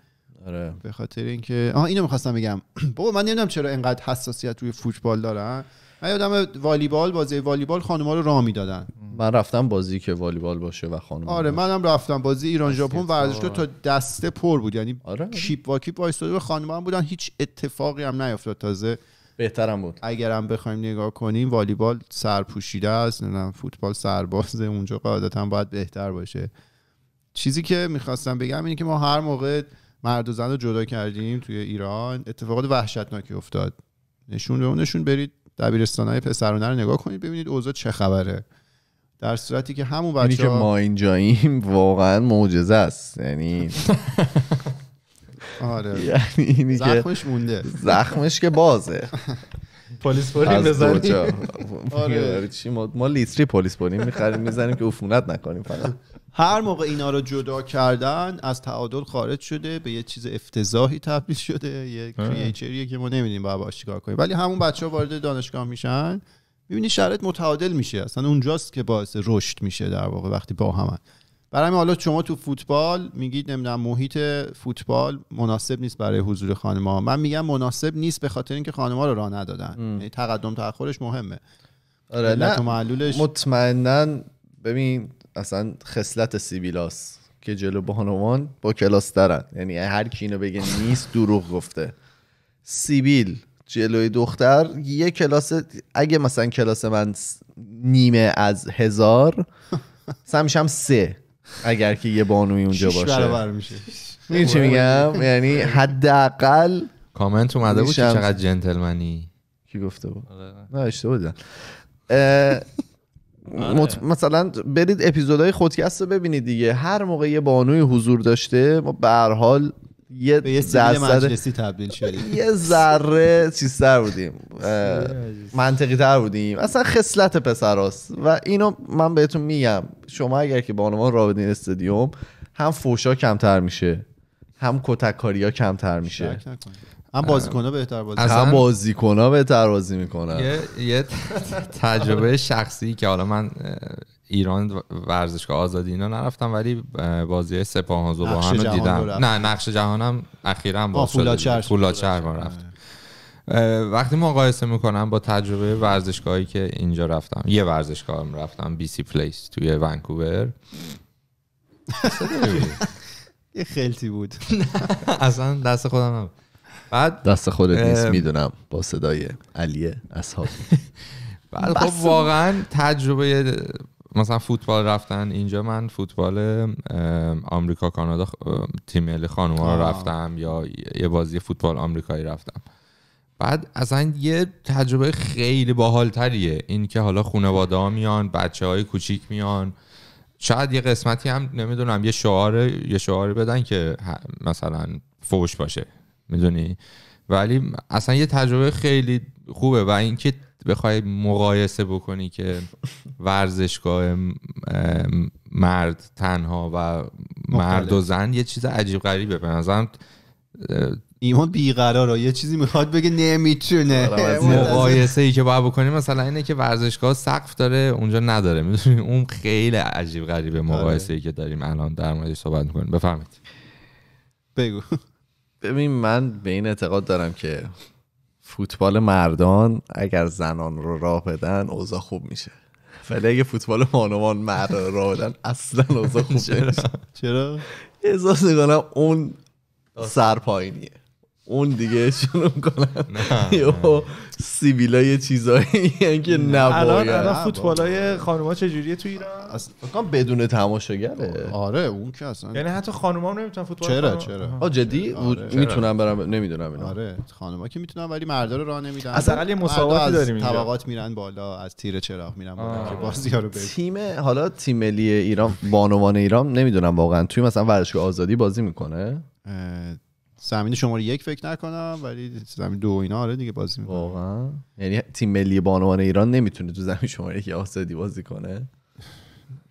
آره به خاطر اینکه آها اینو میخواستم بگم بابا من نمیدونم چرا اینقدر حساسیت روی فوتبال دارن من یادم والیبال بازی والیبال خانم‌ها رو راه میدادن من رفتم بازی که والیبال باشه و خانم آره منم رفتم بازی ایران ژاپن ورزشگاه تا دسته پر بود یعنی آره. کیپ واکیپ وایس خانم‌ها بودن هیچ اتفاقی هم نیافتاد تازه بهترم بود اگرم بخوایم نگاه کنیم والیبال سرپوشیده است نه فوتبال سربازه اونجا قاعدتا باید بهتر باشه چیزی که میخواستم بگم اینه که ما هر موقع مرد و زن رو جدا کردیم توی ایران اتفاقات وحشتناکی افتاد نشون به نشون برید دبیرستان های پسرانه رو نگاه کنید ببینید اوضاع چه خبره در صورتی که همون بچه ها... که ما اینجاییم واقعا معجزه است یعنی آره یعنی زخمش مونده زخمش که بازه پلیس بزنیم آره. یعنی ما, لیستری لیتری پلیس بریم میخریم میزنیم که عفونت نکنیم فقط هر موقع اینا رو جدا کردن از تعادل خارج شده به یه چیز افتضاحی تبدیل شده یه کریچریه که ما نمیدونیم باید باش چیکار کنیم ولی همون بچه ها وارد دانشگاه میشن میبینی شرط متعادل میشه اصلا اونجاست که باعث رشد میشه در واقع وقتی با همن برای همین حالا شما تو فوتبال میگید نمیدونم محیط فوتبال مناسب نیست برای حضور ها من میگم مناسب نیست به خاطر اینکه ها رو راه ندادن یعنی تقدم تاخرش مهمه آره نه معلولش مطمئنا ببین اصلا خصلت سیبیلاس که جلو بانوان با کلاس دارن یعنی هر کی اینو بگه نیست دروغ گفته سیبیل جلوی دختر یه کلاس اگه مثلا کلاس من نیمه از هزار سمشم سه اگر که یه بانوی اونجا باشه میشه این چی میگم یعنی حداقل کامنت اومده بود که چقدر جنتلمنی کی گفته بود آره. نه اشتباه بودن آره. مثلا برید اپیزودهای خودکست رو ببینید دیگه هر موقع یه بانوی حضور داشته ما به یه ذره تبدیل یه ذره چیزتر بودیم منطقی تر بودیم اصلا خصلت پسراست و اینو من بهتون میگم شما اگر که با ما راه استادیوم هم فوشا کمتر میشه هم کتککاری ها کمتر میشه هم بازیکن بهتر بازی هم بازیکن ها بهتر بازی میکنن یه تجربه شخصی که حالا من ایران ورزشگاه آزادی اینا نرفتم ولی بازی سپاهان با هم دیدم نه نقش جهانم اخیرا با شده ما رفت آره. وقتی مقایسه میکنم با تجربه ورزشگاهی که اینجا رفتم یه ورزشگاه هم رفتم بی سی پلیس توی ونکوور یه خلتی بود اصلا دست خودم هم. بعد دست خودت نیست میدونم با صدای علیه اصحاب بعد خب واقعا تجربه مثلا فوتبال رفتن اینجا من فوتبال آمریکا کانادا تیم ملی خانوما رفتم یا یه بازی فوتبال آمریکایی رفتم بعد اصلا یه تجربه خیلی باحالتریه این که حالا خانواده ها میان بچه های کوچیک میان شاید یه قسمتی هم نمیدونم یه شعار یه شعاری بدن که مثلا فوش باشه میدونی ولی اصلا یه تجربه خیلی خوبه و اینکه بخوای مقایسه بکنی که ورزشگاه مرد تنها و مرد و زن یه چیز عجیب غریبه به نظرم ایمان بیقرار یه چیزی میخواد بگه نمیتونه آره، مقایسه ای که باید بکنیم مثلا اینه که ورزشگاه سقف داره اونجا نداره میدونی اون خیلی عجیب غریبه آره. مقایسه ای که داریم الان در موردش صحبت میکنیم بفهمید بگو ببین من به این اعتقاد دارم که فوتبال مردان اگر زنان رو راه بدن اوضاع خوب میشه ولی اگه فوتبال مانومان مرد راه بدن اصلا اوضاع خوب نمیشه چرا؟ احساس میکنم اون سرپایینیه اون دیگه شروع کنن یا سیبیلا یه چیزایی یعنی که نباید الان الان فوتبالای خانوما چجوریه تو ایران اصلا بدون تماشاگره آره اون که اصلا یعنی حتی خانوما هم نمیتونن فوتبال چرا چرا آ جدی آره. میتونم برم نمیدونم اینا آره خانوما که میتونن ولی مردا رو راه نمیدن از علیه مساواتی داریم طبقات میرن بالا از تیر چراغ میرن که بازی رو تیم حالا تیم ملی ایران بانوان ایران نمیدونم واقعا توی مثلا ورزشگاه آزادی بازی میکنه زمین شماره یک فکر نکنم ولی زمین دو اینا آره دیگه بازی میکنه واقعا یعنی تیم ملی بانوان ایران نمیتونه تو زمین شماره یک آزادی بازی کنه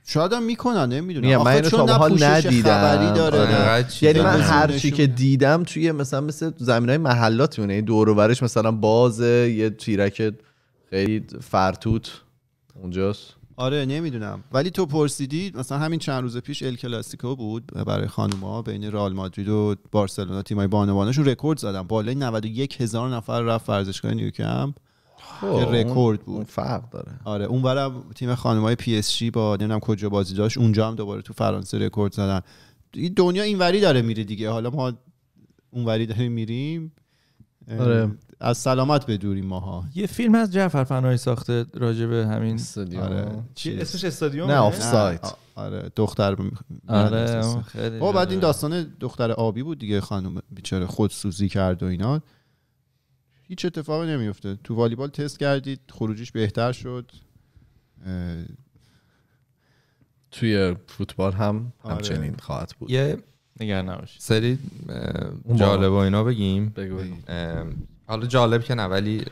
شاید هم میکنن نمیدونم من چون نه پوشش خبری داره آره. آره، یعنی من هر چی که دیدم توی مثلا مثل زمین های محلات میونه یعنی دور و برش مثلا باز یه تیرک خیلی فرتوت اونجاست آره نمیدونم ولی تو پرسیدی مثلا همین چند روز پیش ال کلاسیکو بود برای خانوما بین رئال مادرید و بارسلونا تیمای بانوانشون رکورد زدن بالای 91 هزار نفر رفت ورزشگاه نیوکمپ که خب، رکورد بود فرق داره آره اون تیم های پی اس جی با نمیدونم کجا بازی داشت اونجا هم دوباره تو فرانسه رکورد زدن دنیا اینوری داره میره دیگه حالا ما اونوری داریم میریم آره از سلامت دوری ماها یه فیلم از جعفر فنایی ساخته راجع به همین استادیوم آره. اسمش استادیوم نه آف سایت آره دختر آره خیلی بعد این داستان دختر آبی بود دیگه خانم بیچاره سوزی کرد و اینا هیچ اتفاقی نمیفته تو والیبال تست کردید خروجیش بهتر شد توی فوتبال هم آره. همچنین خواهد بود یه نگران نباشید سری جالب و اینا بگیم حالا جالب که نه ولی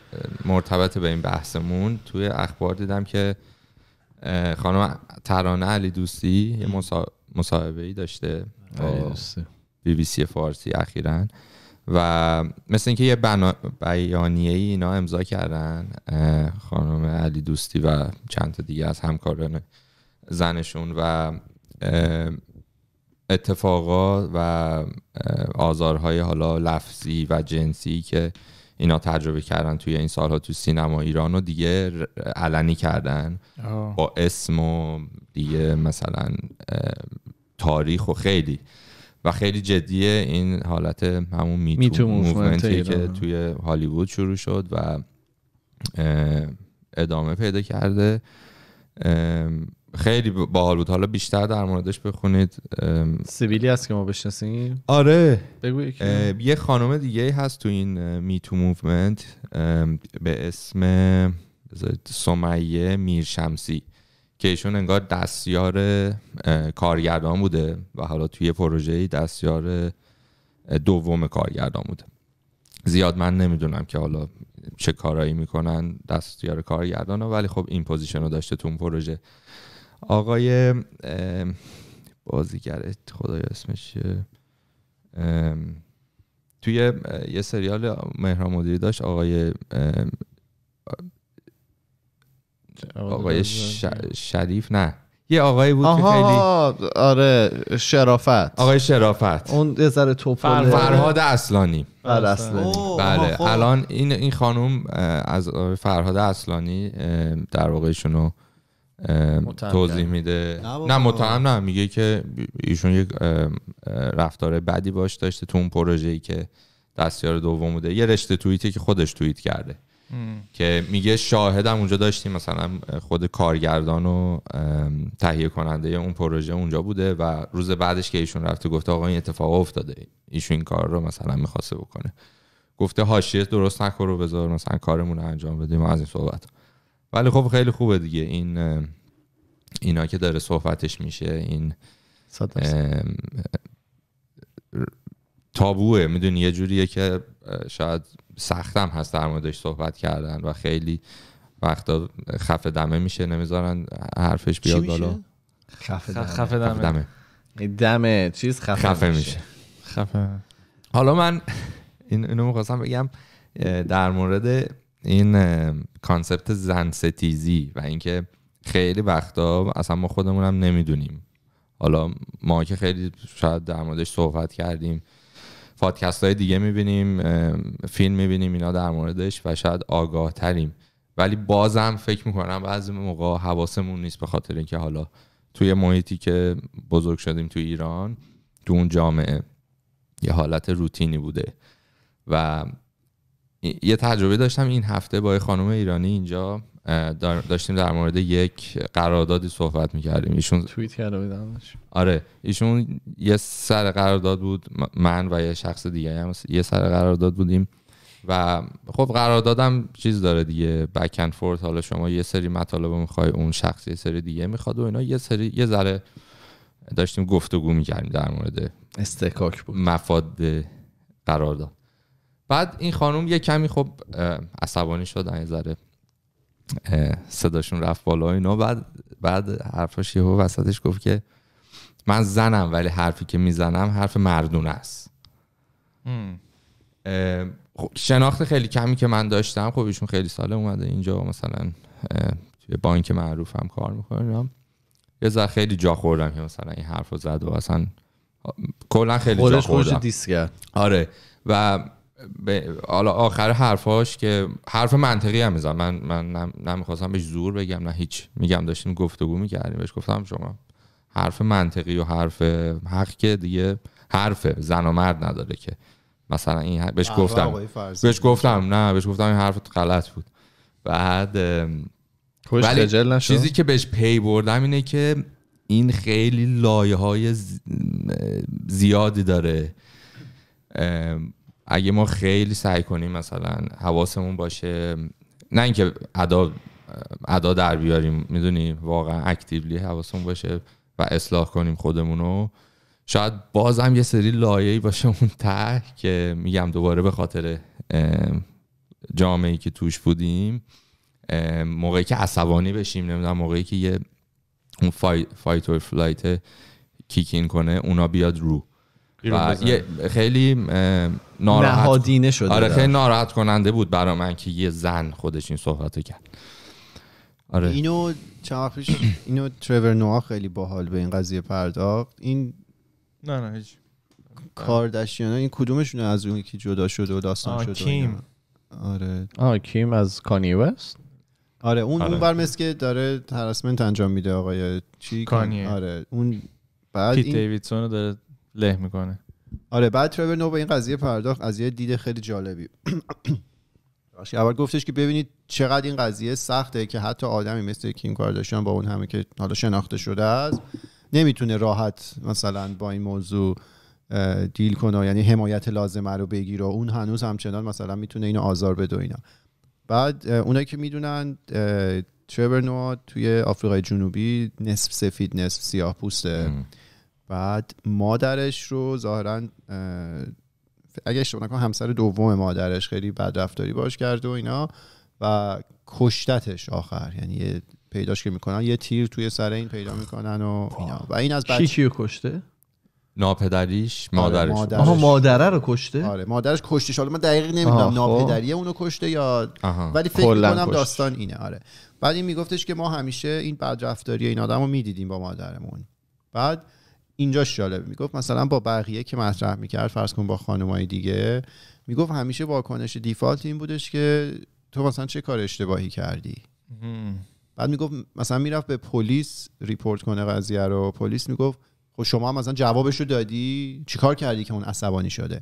مرتبط به این بحثمون توی اخبار دیدم که خانم ترانه علی دوستی یه مصاحبه ای داشته بی بی سی فارسی اخیرا و مثل اینکه یه بنا... بیانیه ای اینا امضا کردن خانم علی دوستی و چند تا دیگه از همکاران زنشون و اتفاقات و آزارهای حالا لفظی و جنسی که اینا تجربه کردن توی این سالها تو سینما ایران و دیگه علنی کردن با اسم و دیگه مثلا تاریخ و خیلی و خیلی جدیه این حالت همون میتو, موفمنتی که توی هالیوود شروع شد و ادامه پیدا کرده خیلی باحال بود حالا بیشتر در موردش بخونید سیویلی هست که ما بشناسیم آره بگو یه خانم دیگه هست تو این میتو موومنت به اسم سمیه شمسی که ایشون انگار دستیار کارگردان بوده و حالا توی پروژه دستیار دوم کارگردان بوده زیاد من نمیدونم که حالا چه کارایی میکنن دستیار کارگردان ولی خب این پوزیشن رو داشته تو اون پروژه آقای بازیگر خدای اسمش توی یه سریال مهران مدیری داشت آقای آقای شریف نه یه آقای بود که خیلی آره شرافت آقای شرافت اون یه ذره فرهاد اصلانی بله اصلانی خب. بله الان این این خانم از فرهاد اصلانی در واقعشونو رو توضیح میده نه, متهم نه میگه که ایشون یک رفتار بدی باش داشته تو اون پروژه‌ای که دستیار دوم بوده یه رشته توییتی که خودش توییت کرده که میگه شاهدم اونجا داشتیم مثلا خود کارگردان و تهیه کننده اون پروژه اونجا بوده و روز بعدش که ایشون رفته گفته آقا این اتفاق افتاده ایشون این کار رو مثلا میخواسته بکنه گفته حاشیه درست نکن رو بذار مثلا کارمون رو انجام بدیم از این صحبت ولی خب خیلی خوبه دیگه این اینا که داره صحبتش میشه این تابوه میدونی یه جوریه که شاید سختم هست در موردش صحبت کردن و خیلی وقتا خفه دمه میشه نمیذارن حرفش بیاد بالا خفه, دمه. خفه دمه. دمه. چیز خفه, میشه. خفه حالا من این اینو میخواستم بگم در مورد این کانسپت زن ستیزی و اینکه خیلی وقتا اصلا ما خودمون هم نمیدونیم حالا ما که خیلی شاید در موردش صحبت کردیم پادکست های دیگه میبینیم فیلم میبینیم اینا در موردش و شاید آگاه تریم ولی بازم فکر میکنم بعضی موقع حواسمون نیست به خاطر اینکه حالا توی محیطی که بزرگ شدیم توی ایران تو اون جامعه یه حالت روتینی بوده و یه تجربه داشتم این هفته با خانم ایرانی اینجا داشتیم در مورد یک قراردادی صحبت میکردیم ایشون توییت کرده بودمش آره ایشون یه سر قرارداد بود من و یه شخص دیگه هم یه سر قرارداد بودیم و خب قراردادم چیز داره دیگه بک اند فورت حالا شما یه سری مطالب میخوای اون شخص یه سری دیگه میخواد و اینا یه سری یه ذره داشتیم گفتگو میکردیم در مورد استکاک مفاد قرارداد بعد این خانم یه کمی خب عصبانی شد یه ذره صداشون رفت بالا اینا بعد بعد حرفاش یهو وسطش گفت که من زنم ولی حرفی که میزنم حرف مردون است خب، شناخت خیلی کمی که من داشتم خب ایشون خیلی ساله اومده اینجا مثلا توی بانک معروف هم کار میکنم یه ذره خیلی جا خوردم که مثلا این حرف رو زد و اصلا کلا خیلی جا خوردم آره و حالا آخر حرفاش که حرف منطقی هم میزن من من نمیخواستم بهش زور بگم نه هیچ میگم داشتیم گفتگو میکردیم بهش گفتم شما حرف منطقی و حرف حق که دیگه حرف زن و مرد نداره که مثلا این حرف بهش گفتم بهش گفتم نه بهش گفتم این حرف غلط بود بعد ولی چیزی که بهش پی بردم اینه که این خیلی لایه های زیادی داره اگه ما خیلی سعی کنیم مثلا حواسمون باشه نه اینکه ادا ادا در بیاریم میدونی واقعا اکتیولی حواسمون باشه و اصلاح کنیم خودمون رو شاید بازم یه سری لایه‌ای باشه اون ته که میگم دوباره به خاطر جامعه که توش بودیم موقعی که عصبانی بشیم نمیدونم موقعی که یه اون فایت اور فلایت کیکین کنه اونا بیاد رو یه خیلی ناراحت شده آره خیلی ناراحت کننده بود برای من که یه زن خودش این صحبت کرد آره. اینو چاخش اینو ترور نوآ خیلی باحال به این قضیه پرداخت این نه نه هیچ کارداشیان این کدومشونه از اون که جدا شده و داستان آه، شده کیم. آره آه کیم از کانی وست آره اون آره. اون برمس که داره هرسمنت انجام میده آقای چی کانیه آره اون بعد این دیویدسون داره له میکنه آره بعد ترور نو به این قضیه پرداخت از یه دید خیلی جالبی اول گفتش که ببینید چقدر این قضیه سخته که حتی آدمی مثل کیم کارداشیان با اون همه که حالا شناخته شده است نمیتونه راحت مثلا با این موضوع دیل کنه یعنی حمایت لازمه رو بگیره اون هنوز همچنان مثلا میتونه اینو آزار بده اینا بعد اونایی که میدونن تریبر توی آفریقای جنوبی نصف سفید نصف سیاه پوسته بعد مادرش رو ظاهرا اگه اشتباه نکنم همسر دوم مادرش خیلی بد رفتاری باش کرد و اینا و کشتتش آخر یعنی پیداش که میکنن یه تیر توی سر این پیدا میکنن و اینا و این از بچه کشته ناپدریش آره، مادرش آره مادره رو کشته آره مادرش کشتش حالا من دقیق نمیدونم خب. ناپدری اونو کشته یا ولی فکر کنم داستان اینه آره بعد این میگفتش که ما همیشه این بدرفتاری این آدم رو میدیدیم با مادرمون بعد اینجاش جالب میگفت مثلا با بقیه که مطرح میکرد فرض کن با خانمای دیگه میگفت همیشه واکنش دیفالت این بودش که تو مثلا چه کار اشتباهی کردی بعد میگفت مثلا میرفت به پلیس ریپورت کنه قضیه رو پلیس میگفت خب شما هم مثلا جوابش رو دادی چیکار کردی که اون عصبانی شده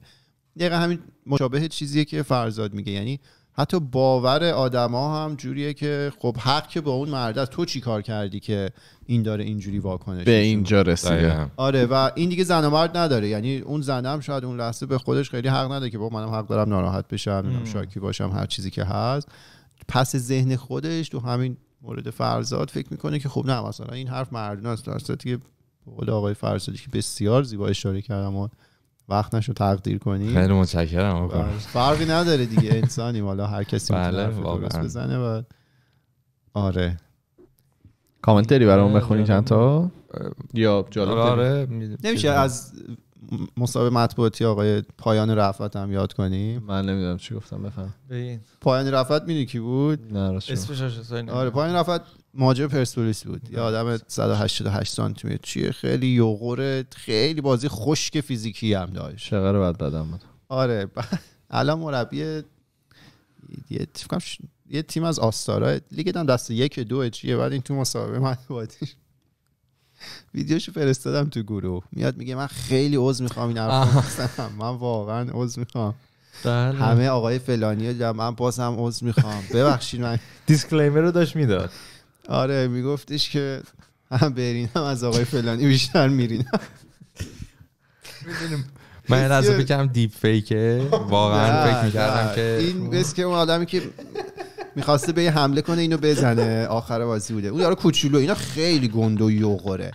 دقیقا همین مشابه چیزیه که فرزاد میگه یعنی حتی باور آدما هم جوریه که خب حق که با اون مرد از تو چی کار کردی که این داره اینجوری واکنش به اینجا رسیده آره و این دیگه زن و مرد نداره یعنی اون زنم شاید اون لحظه به خودش خیلی حق نداره که با منم حق دارم ناراحت بشم میرم شاکی باشم هر چیزی که هست پس ذهن خودش تو همین مورد فرزاد فکر میکنه که خب نه مثلا این حرف مردونه است در که آقای فرزادی که بسیار زیبا اشاره کردم وقت رو تقدیر کنی خیلی متشکرم آره، فرقی نداره دیگه انسانی حالا هر کسی بله درست بزنه آره کامنت داری برام بخونی آره. چند تا یا جالب آره, آره. نمیشه از مصاحبه مطبوعاتی آقای پایان رفعت هم یاد کنی. من نمیدونم چی گفتم بفهم پایان رفعت میدونی کی بود نه آره پایان رفعت مهاجم پرسپولیس بود یه بله. آدم 188 سانتی متر چیه خیلی یوغوره خیلی بازی خشک فیزیکی هم داشت چقدر بعد بدم بود آره الان مربی یه یه تیم از آستارا لیگ دم دست یک دو چیه بعد این تو مسابقه ویدیوش ویدیوشو فرستادم تو گروه میاد میگه من خیلی عذر میخوام این من واقعا عذر میخوام بله. همه آقای فلانی ها من بازم هم میخوام ببخشید من دیسکلیمر رو داشت میداد آره میگفتش که هم برین هم از آقای فلانی بیشتر میرین من از بگم دیپ فیکه واقعا فکر میکردم که این بس که اون آدمی که میخواسته به حمله کنه اینو بزنه آخر بازی بوده اون یارو کوچولو اینا خیلی گند و یوغره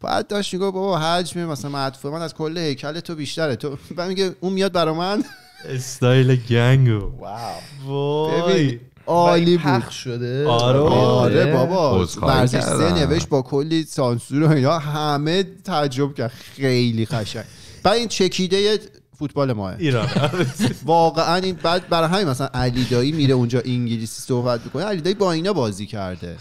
بعد داشت میگه بابا حجم مثلا مدفوع من از کل هیکل تو بیشتره تو بعد میگه اون میاد برا من استایل گنگو واو ببین عالی بود شده آره, آره, آره بابا ورزش نوشت با کلی سانسور و اینا همه تعجب کرد خیلی قشنگ و این چکیده فوتبال ماه ایران واقعا این بعد برای همین مثلا علی دایی میره اونجا انگلیسی صحبت میکنه علی دایی با اینا بازی کرده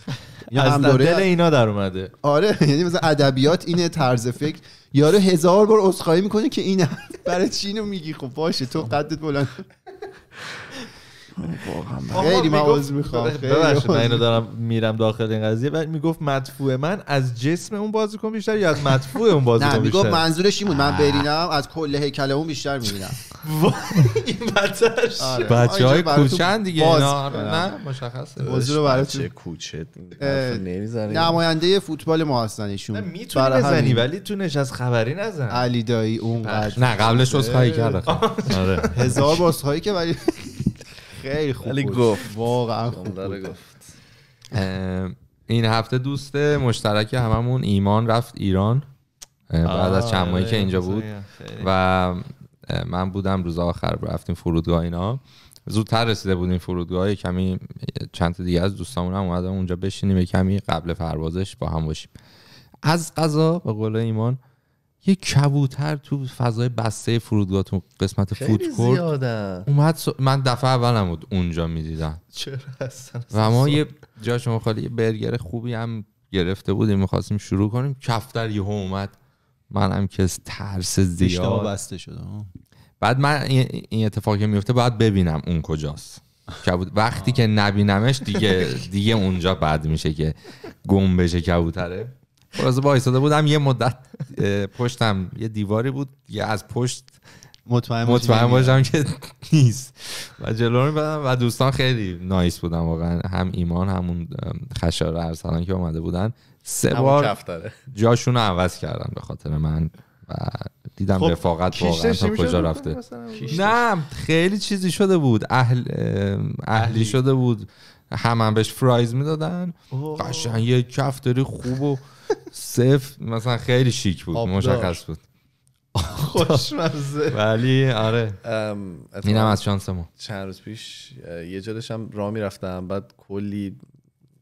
از دل اینا در اومده آره یعنی مثلا ادبیات اینه طرز فکر یارو هزار بار عذرخواهی میکنه که این برای چی اینو میگی خب باشه تو قدت بلند خیلی من عوض میخوام ببخشید من اینو دارم میرم داخل این قضیه بعد میگفت مدفوع من از جسم اون بازیکن بیشتر یا از مدفوع اون بازیکن بیشتر نه میگفت منظورش این بود من برینم از کل هیکل اون بیشتر میبینم این بچه آره. های کوچن دیگه آره، نه مشخصه بازی رو برای چه کوچه نماینده فوتبال ما هستن ایشون میتونی بزنی ولی تو از خبری نزن علی دایی اونقدر نه قبلش از کرد آره هزار هایی که ولی خیلی خوب ولی گفت این هفته دوست مشترک هممون ایمان رفت ایران بعد از چند ماهی که آره، اینجا بود و من بودم روز آخر رفتیم فرودگاه اینا زودتر رسیده بودیم فرودگاه کمی چند تا دیگه از دوستامون هم اومدن اونجا بشینیم کمی قبل پروازش با هم باشیم از قضا به قول ایمان یه کبوتر تو فضای بسته فرودگاه تو قسمت فود کورت اومد من دفعه اولم بود اونجا میدیدم چرا و ما یه جا شما خالی یه برگر خوبی هم گرفته بودیم میخواستیم شروع کنیم کفتر یهو اومد هم که ترس زیاد بسته شده بعد من این اتفاقی میفته باید ببینم اون کجاست کبوت وقتی که نبینمش دیگه دیگه اونجا بعد میشه که گم بشه کبوتره خلاصه شده بودم یه مدت پشتم یه دیواری بود یه از پشت مطمئن مطمئن باشم که نیست و جلو و دوستان خیلی نایس بودن واقعا هم ایمان همون خشار ارسلان که اومده بودن سه بار جاشون عوض کردن به خاطر من و دیدم خب رفاقت واقعا تا کجا رفته نه خیلی چیزی شده بود اهل اهلی شده بود هم, بهش فرایز میدادن قشنگ یه کف خوب و سف مثلا خیلی شیک بود مشخص بود خوشمزه ولی آره اینم از شانس ما چند روز پیش یه جا داشتم راه میرفتم بعد کلی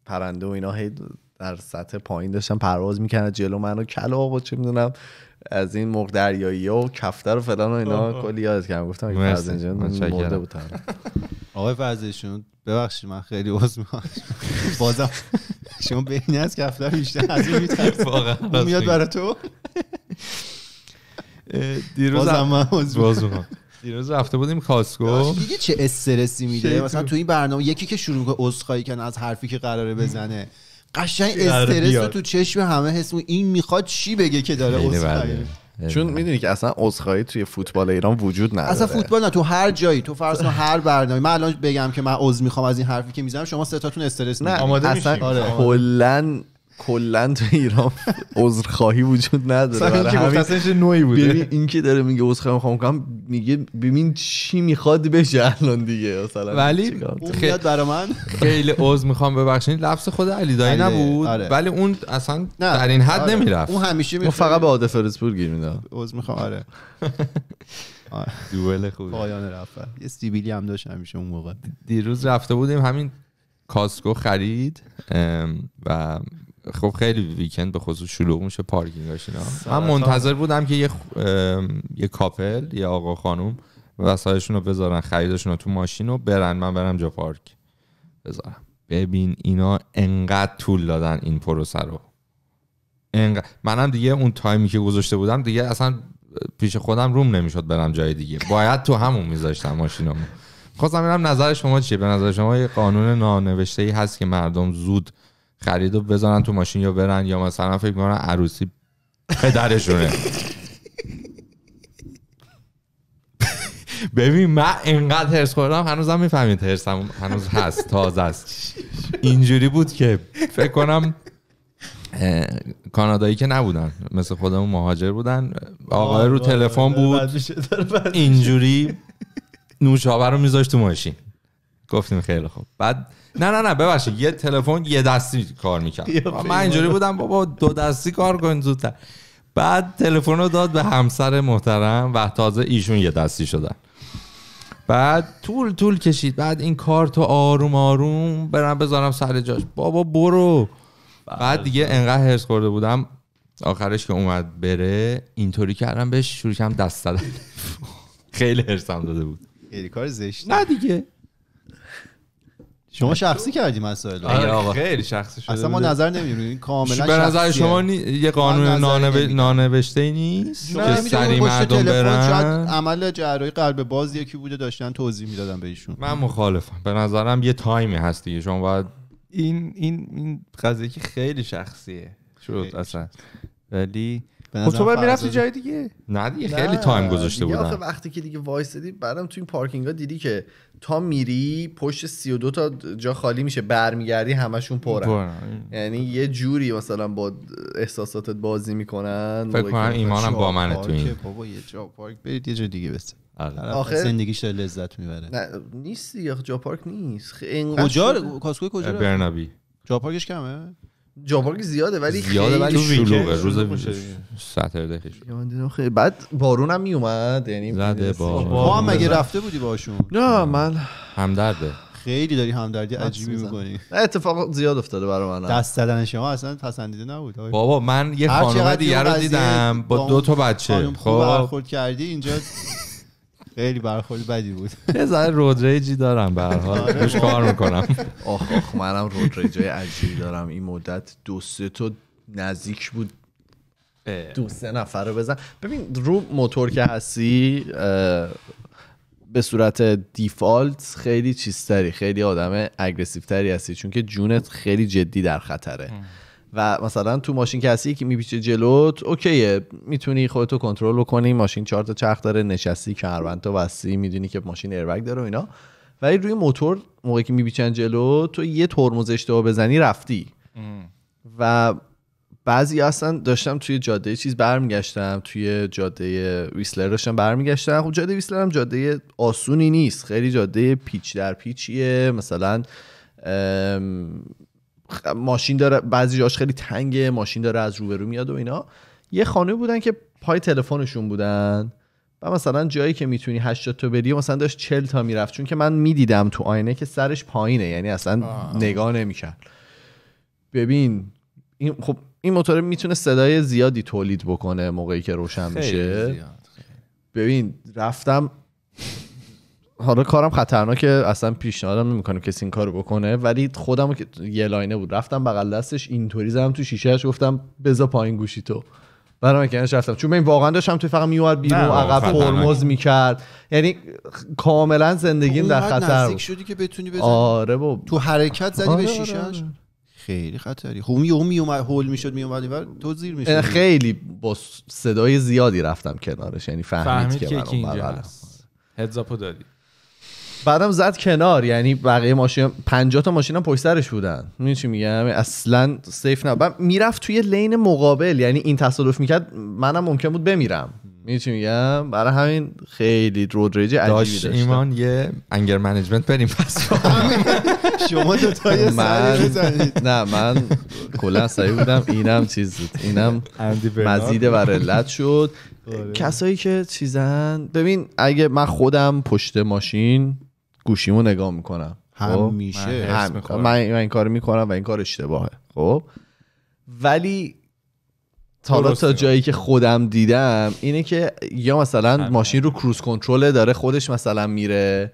پرنده و اینا هی در سطح پایین داشتم پرواز میکنه جلو منو کلو و چه میدونم از این مرغ دریایی و کفتر و فلان و اینا کلی یادت کردم گفتم اگه فرزنجان مرده بودم آقای فرزشون ببخشید من خیلی عذر میخوام بازم شما بین از کفتر بیشتر از این واقعا میاد برای تو دیروز هم من دیروز رفته بودیم کاسکو دیگه چه استرسی میده مثلا تو این برنامه یکی که شروع به عذرخواهی کنه از حرفی که قراره بزنه قشنگ استرس تو چشم همه حس این میخواد چی بگه که داره عذرخواهی بله. چون بله. میدونی که اصلا عذرخواهی توی فوتبال ایران وجود نداره اصلا فوتبال نه تو هر جایی تو فرض کن هر برنامه من الان بگم که من عذر میخوام از این حرفی که میزنم شما ستاتون استرس نه آماده اصلا آره. کلا کلا تو ایران عذرخواهی وجود نداره برای همین نوعی بوده ببین این که داره میگه عذرخواهی میخوام کنم میگه ببین چی میخواد بشه الان دیگه مثلا ولی خیلی برای من خیلی عذر میخوام ببخشید لفظ خود علی دایی نبود آره. ولی اون اصلا در این حد آره. نمیرفت اون همیشه فقط به عاده فرسپور گیر میداد عذر میخوام آره خوب پایان رفت یه سیبیلی هم داشت همیشه اون موقع دیروز رفته بودیم همین کاسکو خرید و خب خیلی ویکند به خصوص شلوغ میشه پارکینگ اینا من منتظر بودم که یه یه کاپل یه آقا خانم وسایلشون رو بذارن خریدشون رو تو ماشین رو برن من برم جا پارک بذارم ببین اینا انقدر طول دادن این پروسه رو انقدر منم دیگه اون تایمی که گذاشته بودم دیگه اصلا پیش خودم روم نمیشد برم جای دیگه باید تو همون میذاشتم ماشینمو خواستم ببینم نظر شما چیه به نظر شما یه قانون نانوشته ای هست که مردم زود خرید و بزنن تو ماشین یا برن یا مثلا فکر میکنن عروسی پدرشونه ببین من اینقدر هرس خوردم هنوزم میفهمید هرسم هنوز هست تازه است اینجوری بود که فکر کنم کانادایی که نبودن مثل خودمون مهاجر بودن آقای رو آره، تلفن آره، بود اینجوری نوشابه رو میذاشت تو ماشین گفتیم خیلی خوب بعد نه نه نه ببخشید یه تلفن یه دستی کار میکرد من اینجوری بودم بابا دو دستی کار کن زودتر بعد تلفن رو داد به همسر محترم و تازه ایشون یه دستی شدن بعد طول طول کشید بعد این تو آروم آروم برم بذارم سر جاش بابا برو بعد بله. دیگه انقدر هرس خورده بودم آخرش که اومد بره اینطوری کردم بهش شروع کردم دست خیلی هرسم داده بود خیلی کار زشت نه دیگه شما شخصی کردی مسائل آره خیلی شخصی شده اصلا ما نظر نمیدیم این کاملا به نظر شما یه قانون نانوشته نیست که سری مردم برن عمل جراحی قلب باز یکی بوده داشتن توضیح میدادن به ایشون من مخالفم به نظرم یه تایمی هست دیگه شما باید این این این قضیه که خیلی شخصیه شد اصلا ولی خب تو میرفتی جای دیگه نه دیگه خیلی تایم گذاشته بودن وقتی که دیگه وایس دیدی بعدم تو این پارکینگ ها دیدی که تا میری پشت 32 تا جا خالی میشه برمیگردی همشون پرن یعنی یه جوری مثلا با احساساتت بازی میکنن فکر کنم ایمانم با منه تو این بابا یه جا پارک برید یه جا دیگه بس آره. آخر زندگیش لذت میبره نه نیست دیگه جا پارک نیست کجا کاسکوی کجا برنابی جا پارکش کمه جامبورگ زیاده ولی زیاده ولی شلوغه روز ساترده خیلی بعد بارون هم میومد یعنی زده ما هم مگه رفته بودی باشون نه من همدرده خیلی داری همدردی عجیبی میکنی اتفاق زیاد افتاده برای من دست زدن شما اصلا پسندیده نبود بابا من یه خانم دیگه رو دیدم با دو تا بچه خب خود کردی اینجا خیلی برخورد بدی بود یه ذره رودریجی دارم به هر آره. کار میکنم آخ آخ منم رودریجای عجیبی دارم این مدت دو سه تا نزدیک بود دو سه نفر رو بزن ببین رو موتور که هستی به صورت دیفالت خیلی چیزتری خیلی آدم اگرسیفتری هستی چون که جونت خیلی جدی در خطره و مثلا تو ماشین کسی که میپیچه جلوت اوکیه میتونی خودتو کنترل کنی ماشین چهار تا چرخ داره نشستی کمربند تا وسی میدونی که ماشین ایربگ داره و اینا ولی روی موتور موقعی که میپیچن جلو تو یه ترمز اشتباه بزنی رفتی و بعضی اصلا داشتم توی جاده چیز برمیگشتم توی جاده ویسلر داشتم برمیگشتم خب جاده ویسلر هم جاده آسونی نیست خیلی جاده پیچ در پیچیه مثلا ماشین داره بعضی جاش خیلی تنگه ماشین داره از روبرو میاد و اینا یه خانه بودن که پای تلفنشون بودن و مثلا جایی که میتونی هشت تا بری مثلا داشت 40 تا میرفت چون که من میدیدم تو آینه که سرش پایینه یعنی اصلا آه. نگاه نمیکرد ببین این خب این موتور میتونه صدای زیادی تولید بکنه موقعی که روشن میشه ببین رفتم حالا کارم خطرناکه اصلا پیشنهادم نمیکنم کسی این کارو بکنه ولی خودم یه لاینه بود رفتم بغل دستش اینطوری زدم تو شیشهش گفتم بزا پایین گوشی تو برام کنارش رفتم چون من واقعا داشتم توی فقط میومد بیرون عقب فرمز میکرد یعنی کاملا زندگیم در خطر بود شدی که بتونی بزنی آره تو حرکت زدی آره به آره، شیشه؟ آره. خیلی خطری خب می میومد هول میشد میومد و تو زیر میشد خیلی با صدای زیادی رفتم کنارش یعنی فهمید, فهمید که, که من اون هدزاپو دادی بعدم زد کنار یعنی بقیه ماشین 50 تا ماشین هم پشت سرش بودن میدونی چی میگم یعنی اصلا سیف نه میرفت توی لین مقابل یعنی این تصادف میکرد منم ممکن بود بمیرم میدونی چی میگم برای همین خیلی ریج عجیبی داشت ایمان یه انگر منیجمنت بریم پس شما دو تا من... نه من کلا سعی بودم اینم چیز بود اینم مزید بر علت شد آره. کسایی که چیزن ببین اگه من خودم پشت ماشین گوشیمو نگاه میکنم خب؟ همیشه هم هم من, این کار میکنم و این کار اشتباهه خب ولی تا تا جایی که خودم دیدم اینه که یا مثلا ماشین رو کروز کنترل داره خودش مثلا میره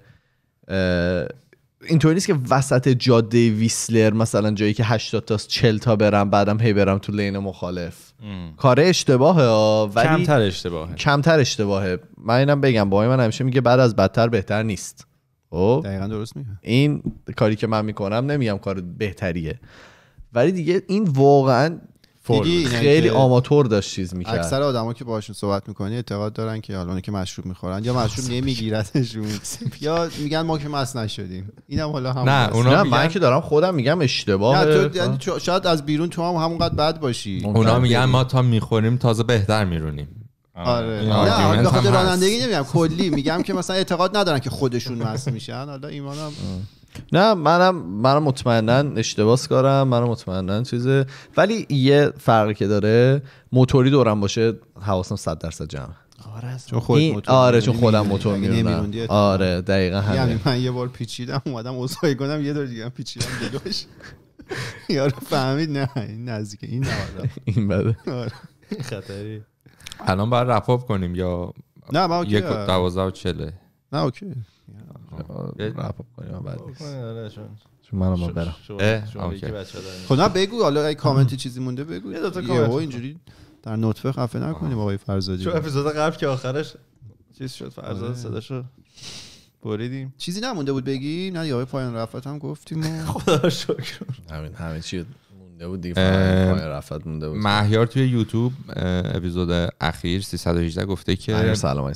اینطوری نیست که وسط جاده ویسلر مثلا جایی که 80 تا 40 تا برم بعدم هی برم تو لین مخالف کار اشتباهه ولی کمتر اشتباهه کمتر اشتباهه من اینم بگم با من همیشه میگه بعد از بدتر بهتر نیست خب. دقیقا درست میگه این کاری که من میکنم نمیگم کار بهتریه ولی دیگه این واقعا یعنی خیلی آماتور داشت چیز میکرد اکثر آدما که باهاشون صحبت میکنی اعتقاد دارن که حالا که مشروب میخورن یا مشروب نمیگیرتشون یا میگن ما که مست نشدیم اینم حالا هم نه اونا من که دارم خودم میگم اشتباه خب. یعنی شاید از بیرون تو هم همونقدر بد باشی اونا میگن ما تا میخوریم تازه بهتر میرونیم آره نه به رانندگی نمیگم کلی میگم که مثلا اعتقاد ندارن که خودشون مست میشن حالا ایمانم نه منم منم مطمئنا اشتباس کارم منم مطمئنا چیزه ولی یه فرقی که داره موتوری دورم باشه حواسم 100 درصد جمع آره چون خود موتور آره چون خودم موتور میرونم آره دقیقا یعنی همین یعنی من یه بار پیچیدم اومدم عذرخواهی کنم یه دور دیگه پیچیدم جلوش یارو فهمید نه این نزدیک این نوارا این بده آره. خطری الان باید رپاپ کنیم یا نه ما اوکی یک دوازه و چله نه اوکی رپاپ کنیم بعد آره، چون منم برم خدا خب، بگو حالا اگه کامنتی چیزی مونده بگو یه دوتا کامنت اینجوری در نطفه خفه نکنیم آقای فرزادی چون اپیزود قبل که آخرش چیز شد فرزاد آره. صداشو بریدیم چیزی نمونده بود بگی نه یا پایان رفت هم گفتیم خدا شکر همین همین چی مونده بود دیگه مونده بود مهیار توی یوتیوب اپیزود اخیر 318 گفته که سلام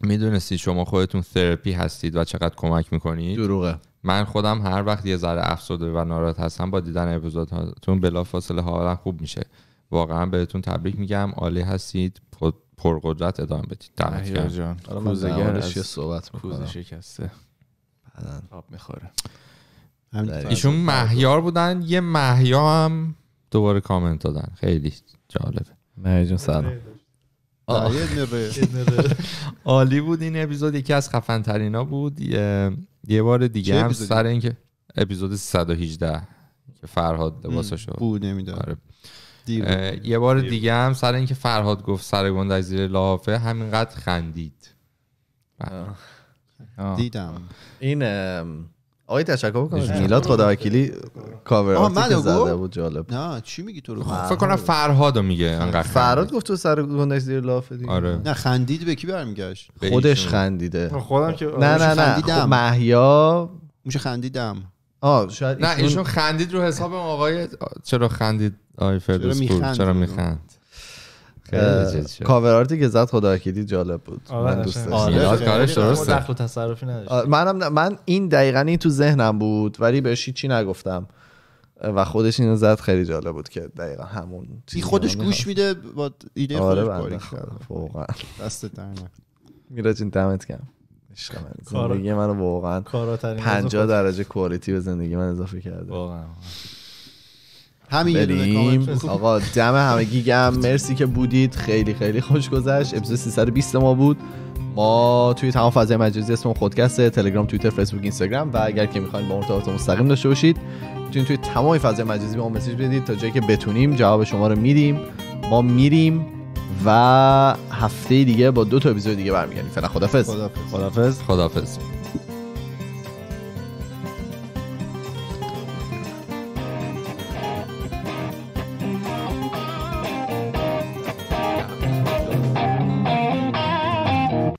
میدونستید شما خودتون ثرپی هستید و چقدر کمک میکنید دروغه من خودم هر وقت یه ذره افسرده و ناراحت هستم با دیدن بلا بلافاصله حالا خوب میشه واقعا بهتون تبریک میگم عالی هستید پرقدرت ادامه بدید دمت جان کوزگرش صحبت کوزه شکسته بعدن آب میخوره ایشون مهیار بودن یه محیا هم دوباره کامنت دادن خیلی جالبه مهیا سلام عالی بود این اپیزود یکی از خفن ترین ها بود یه بار دیگه هم سر اینکه اپیزود 118 که فرهاد لباساشو بود نمیدونم یه بار دیگه هم سر اینکه فرهاد گفت سر گنده زیر لافه همینقدر خندید دیدم این آقای تشکر کنم میلاد خدا وکیلی کاور زده بود جالب نه چی میگی تو رو خب، فکر کنم فرهادو میگه انقدر فرهاد گفت تو سر گندش زیر لافه دیگه آره. نه خندید به کی برمیگشت خودش خندیده خب، خودم که نه نه نه خب، مهیا میشه خندیدم آه شاید نه ایشون خندید رو حساب آقای چرا خندید آقای فردوس چرا میخند کاور آرتی که زد خداکیدی جالب بود آره، من دوست داشتم آره، آره، کارش منم من این دقیقاً این تو ذهنم بود ولی بهش چی نگفتم و خودش اینو زد خیلی جالب بود که دقیقا همون خودش گوش میده با ایده آره خودش واقعا دست میراج این دمت کم زندگی من واقعا 50 درجه کوالیتی به زندگی من اضافه کرده واقعا همین یه دونه آقا دم همگی گیگم مرسی که بودید خیلی خیلی خوش گذشت اپیزود 320 ما بود ما توی تمام فضای مجازی اسم خودکسته تلگرام تویتر فیسبوک اینستاگرام و اگر که میخواین با ارتباط مستقیم داشته باشید میتونید توی تمام فضای مجازی به ما مسیج بدید تا جایی که بتونیم جواب شما رو میدیم ما میریم و هفته دیگه با دو تا اپیزود دیگه برمیگردیم فعلا خدافظ خدافظ خدافظ خدافظ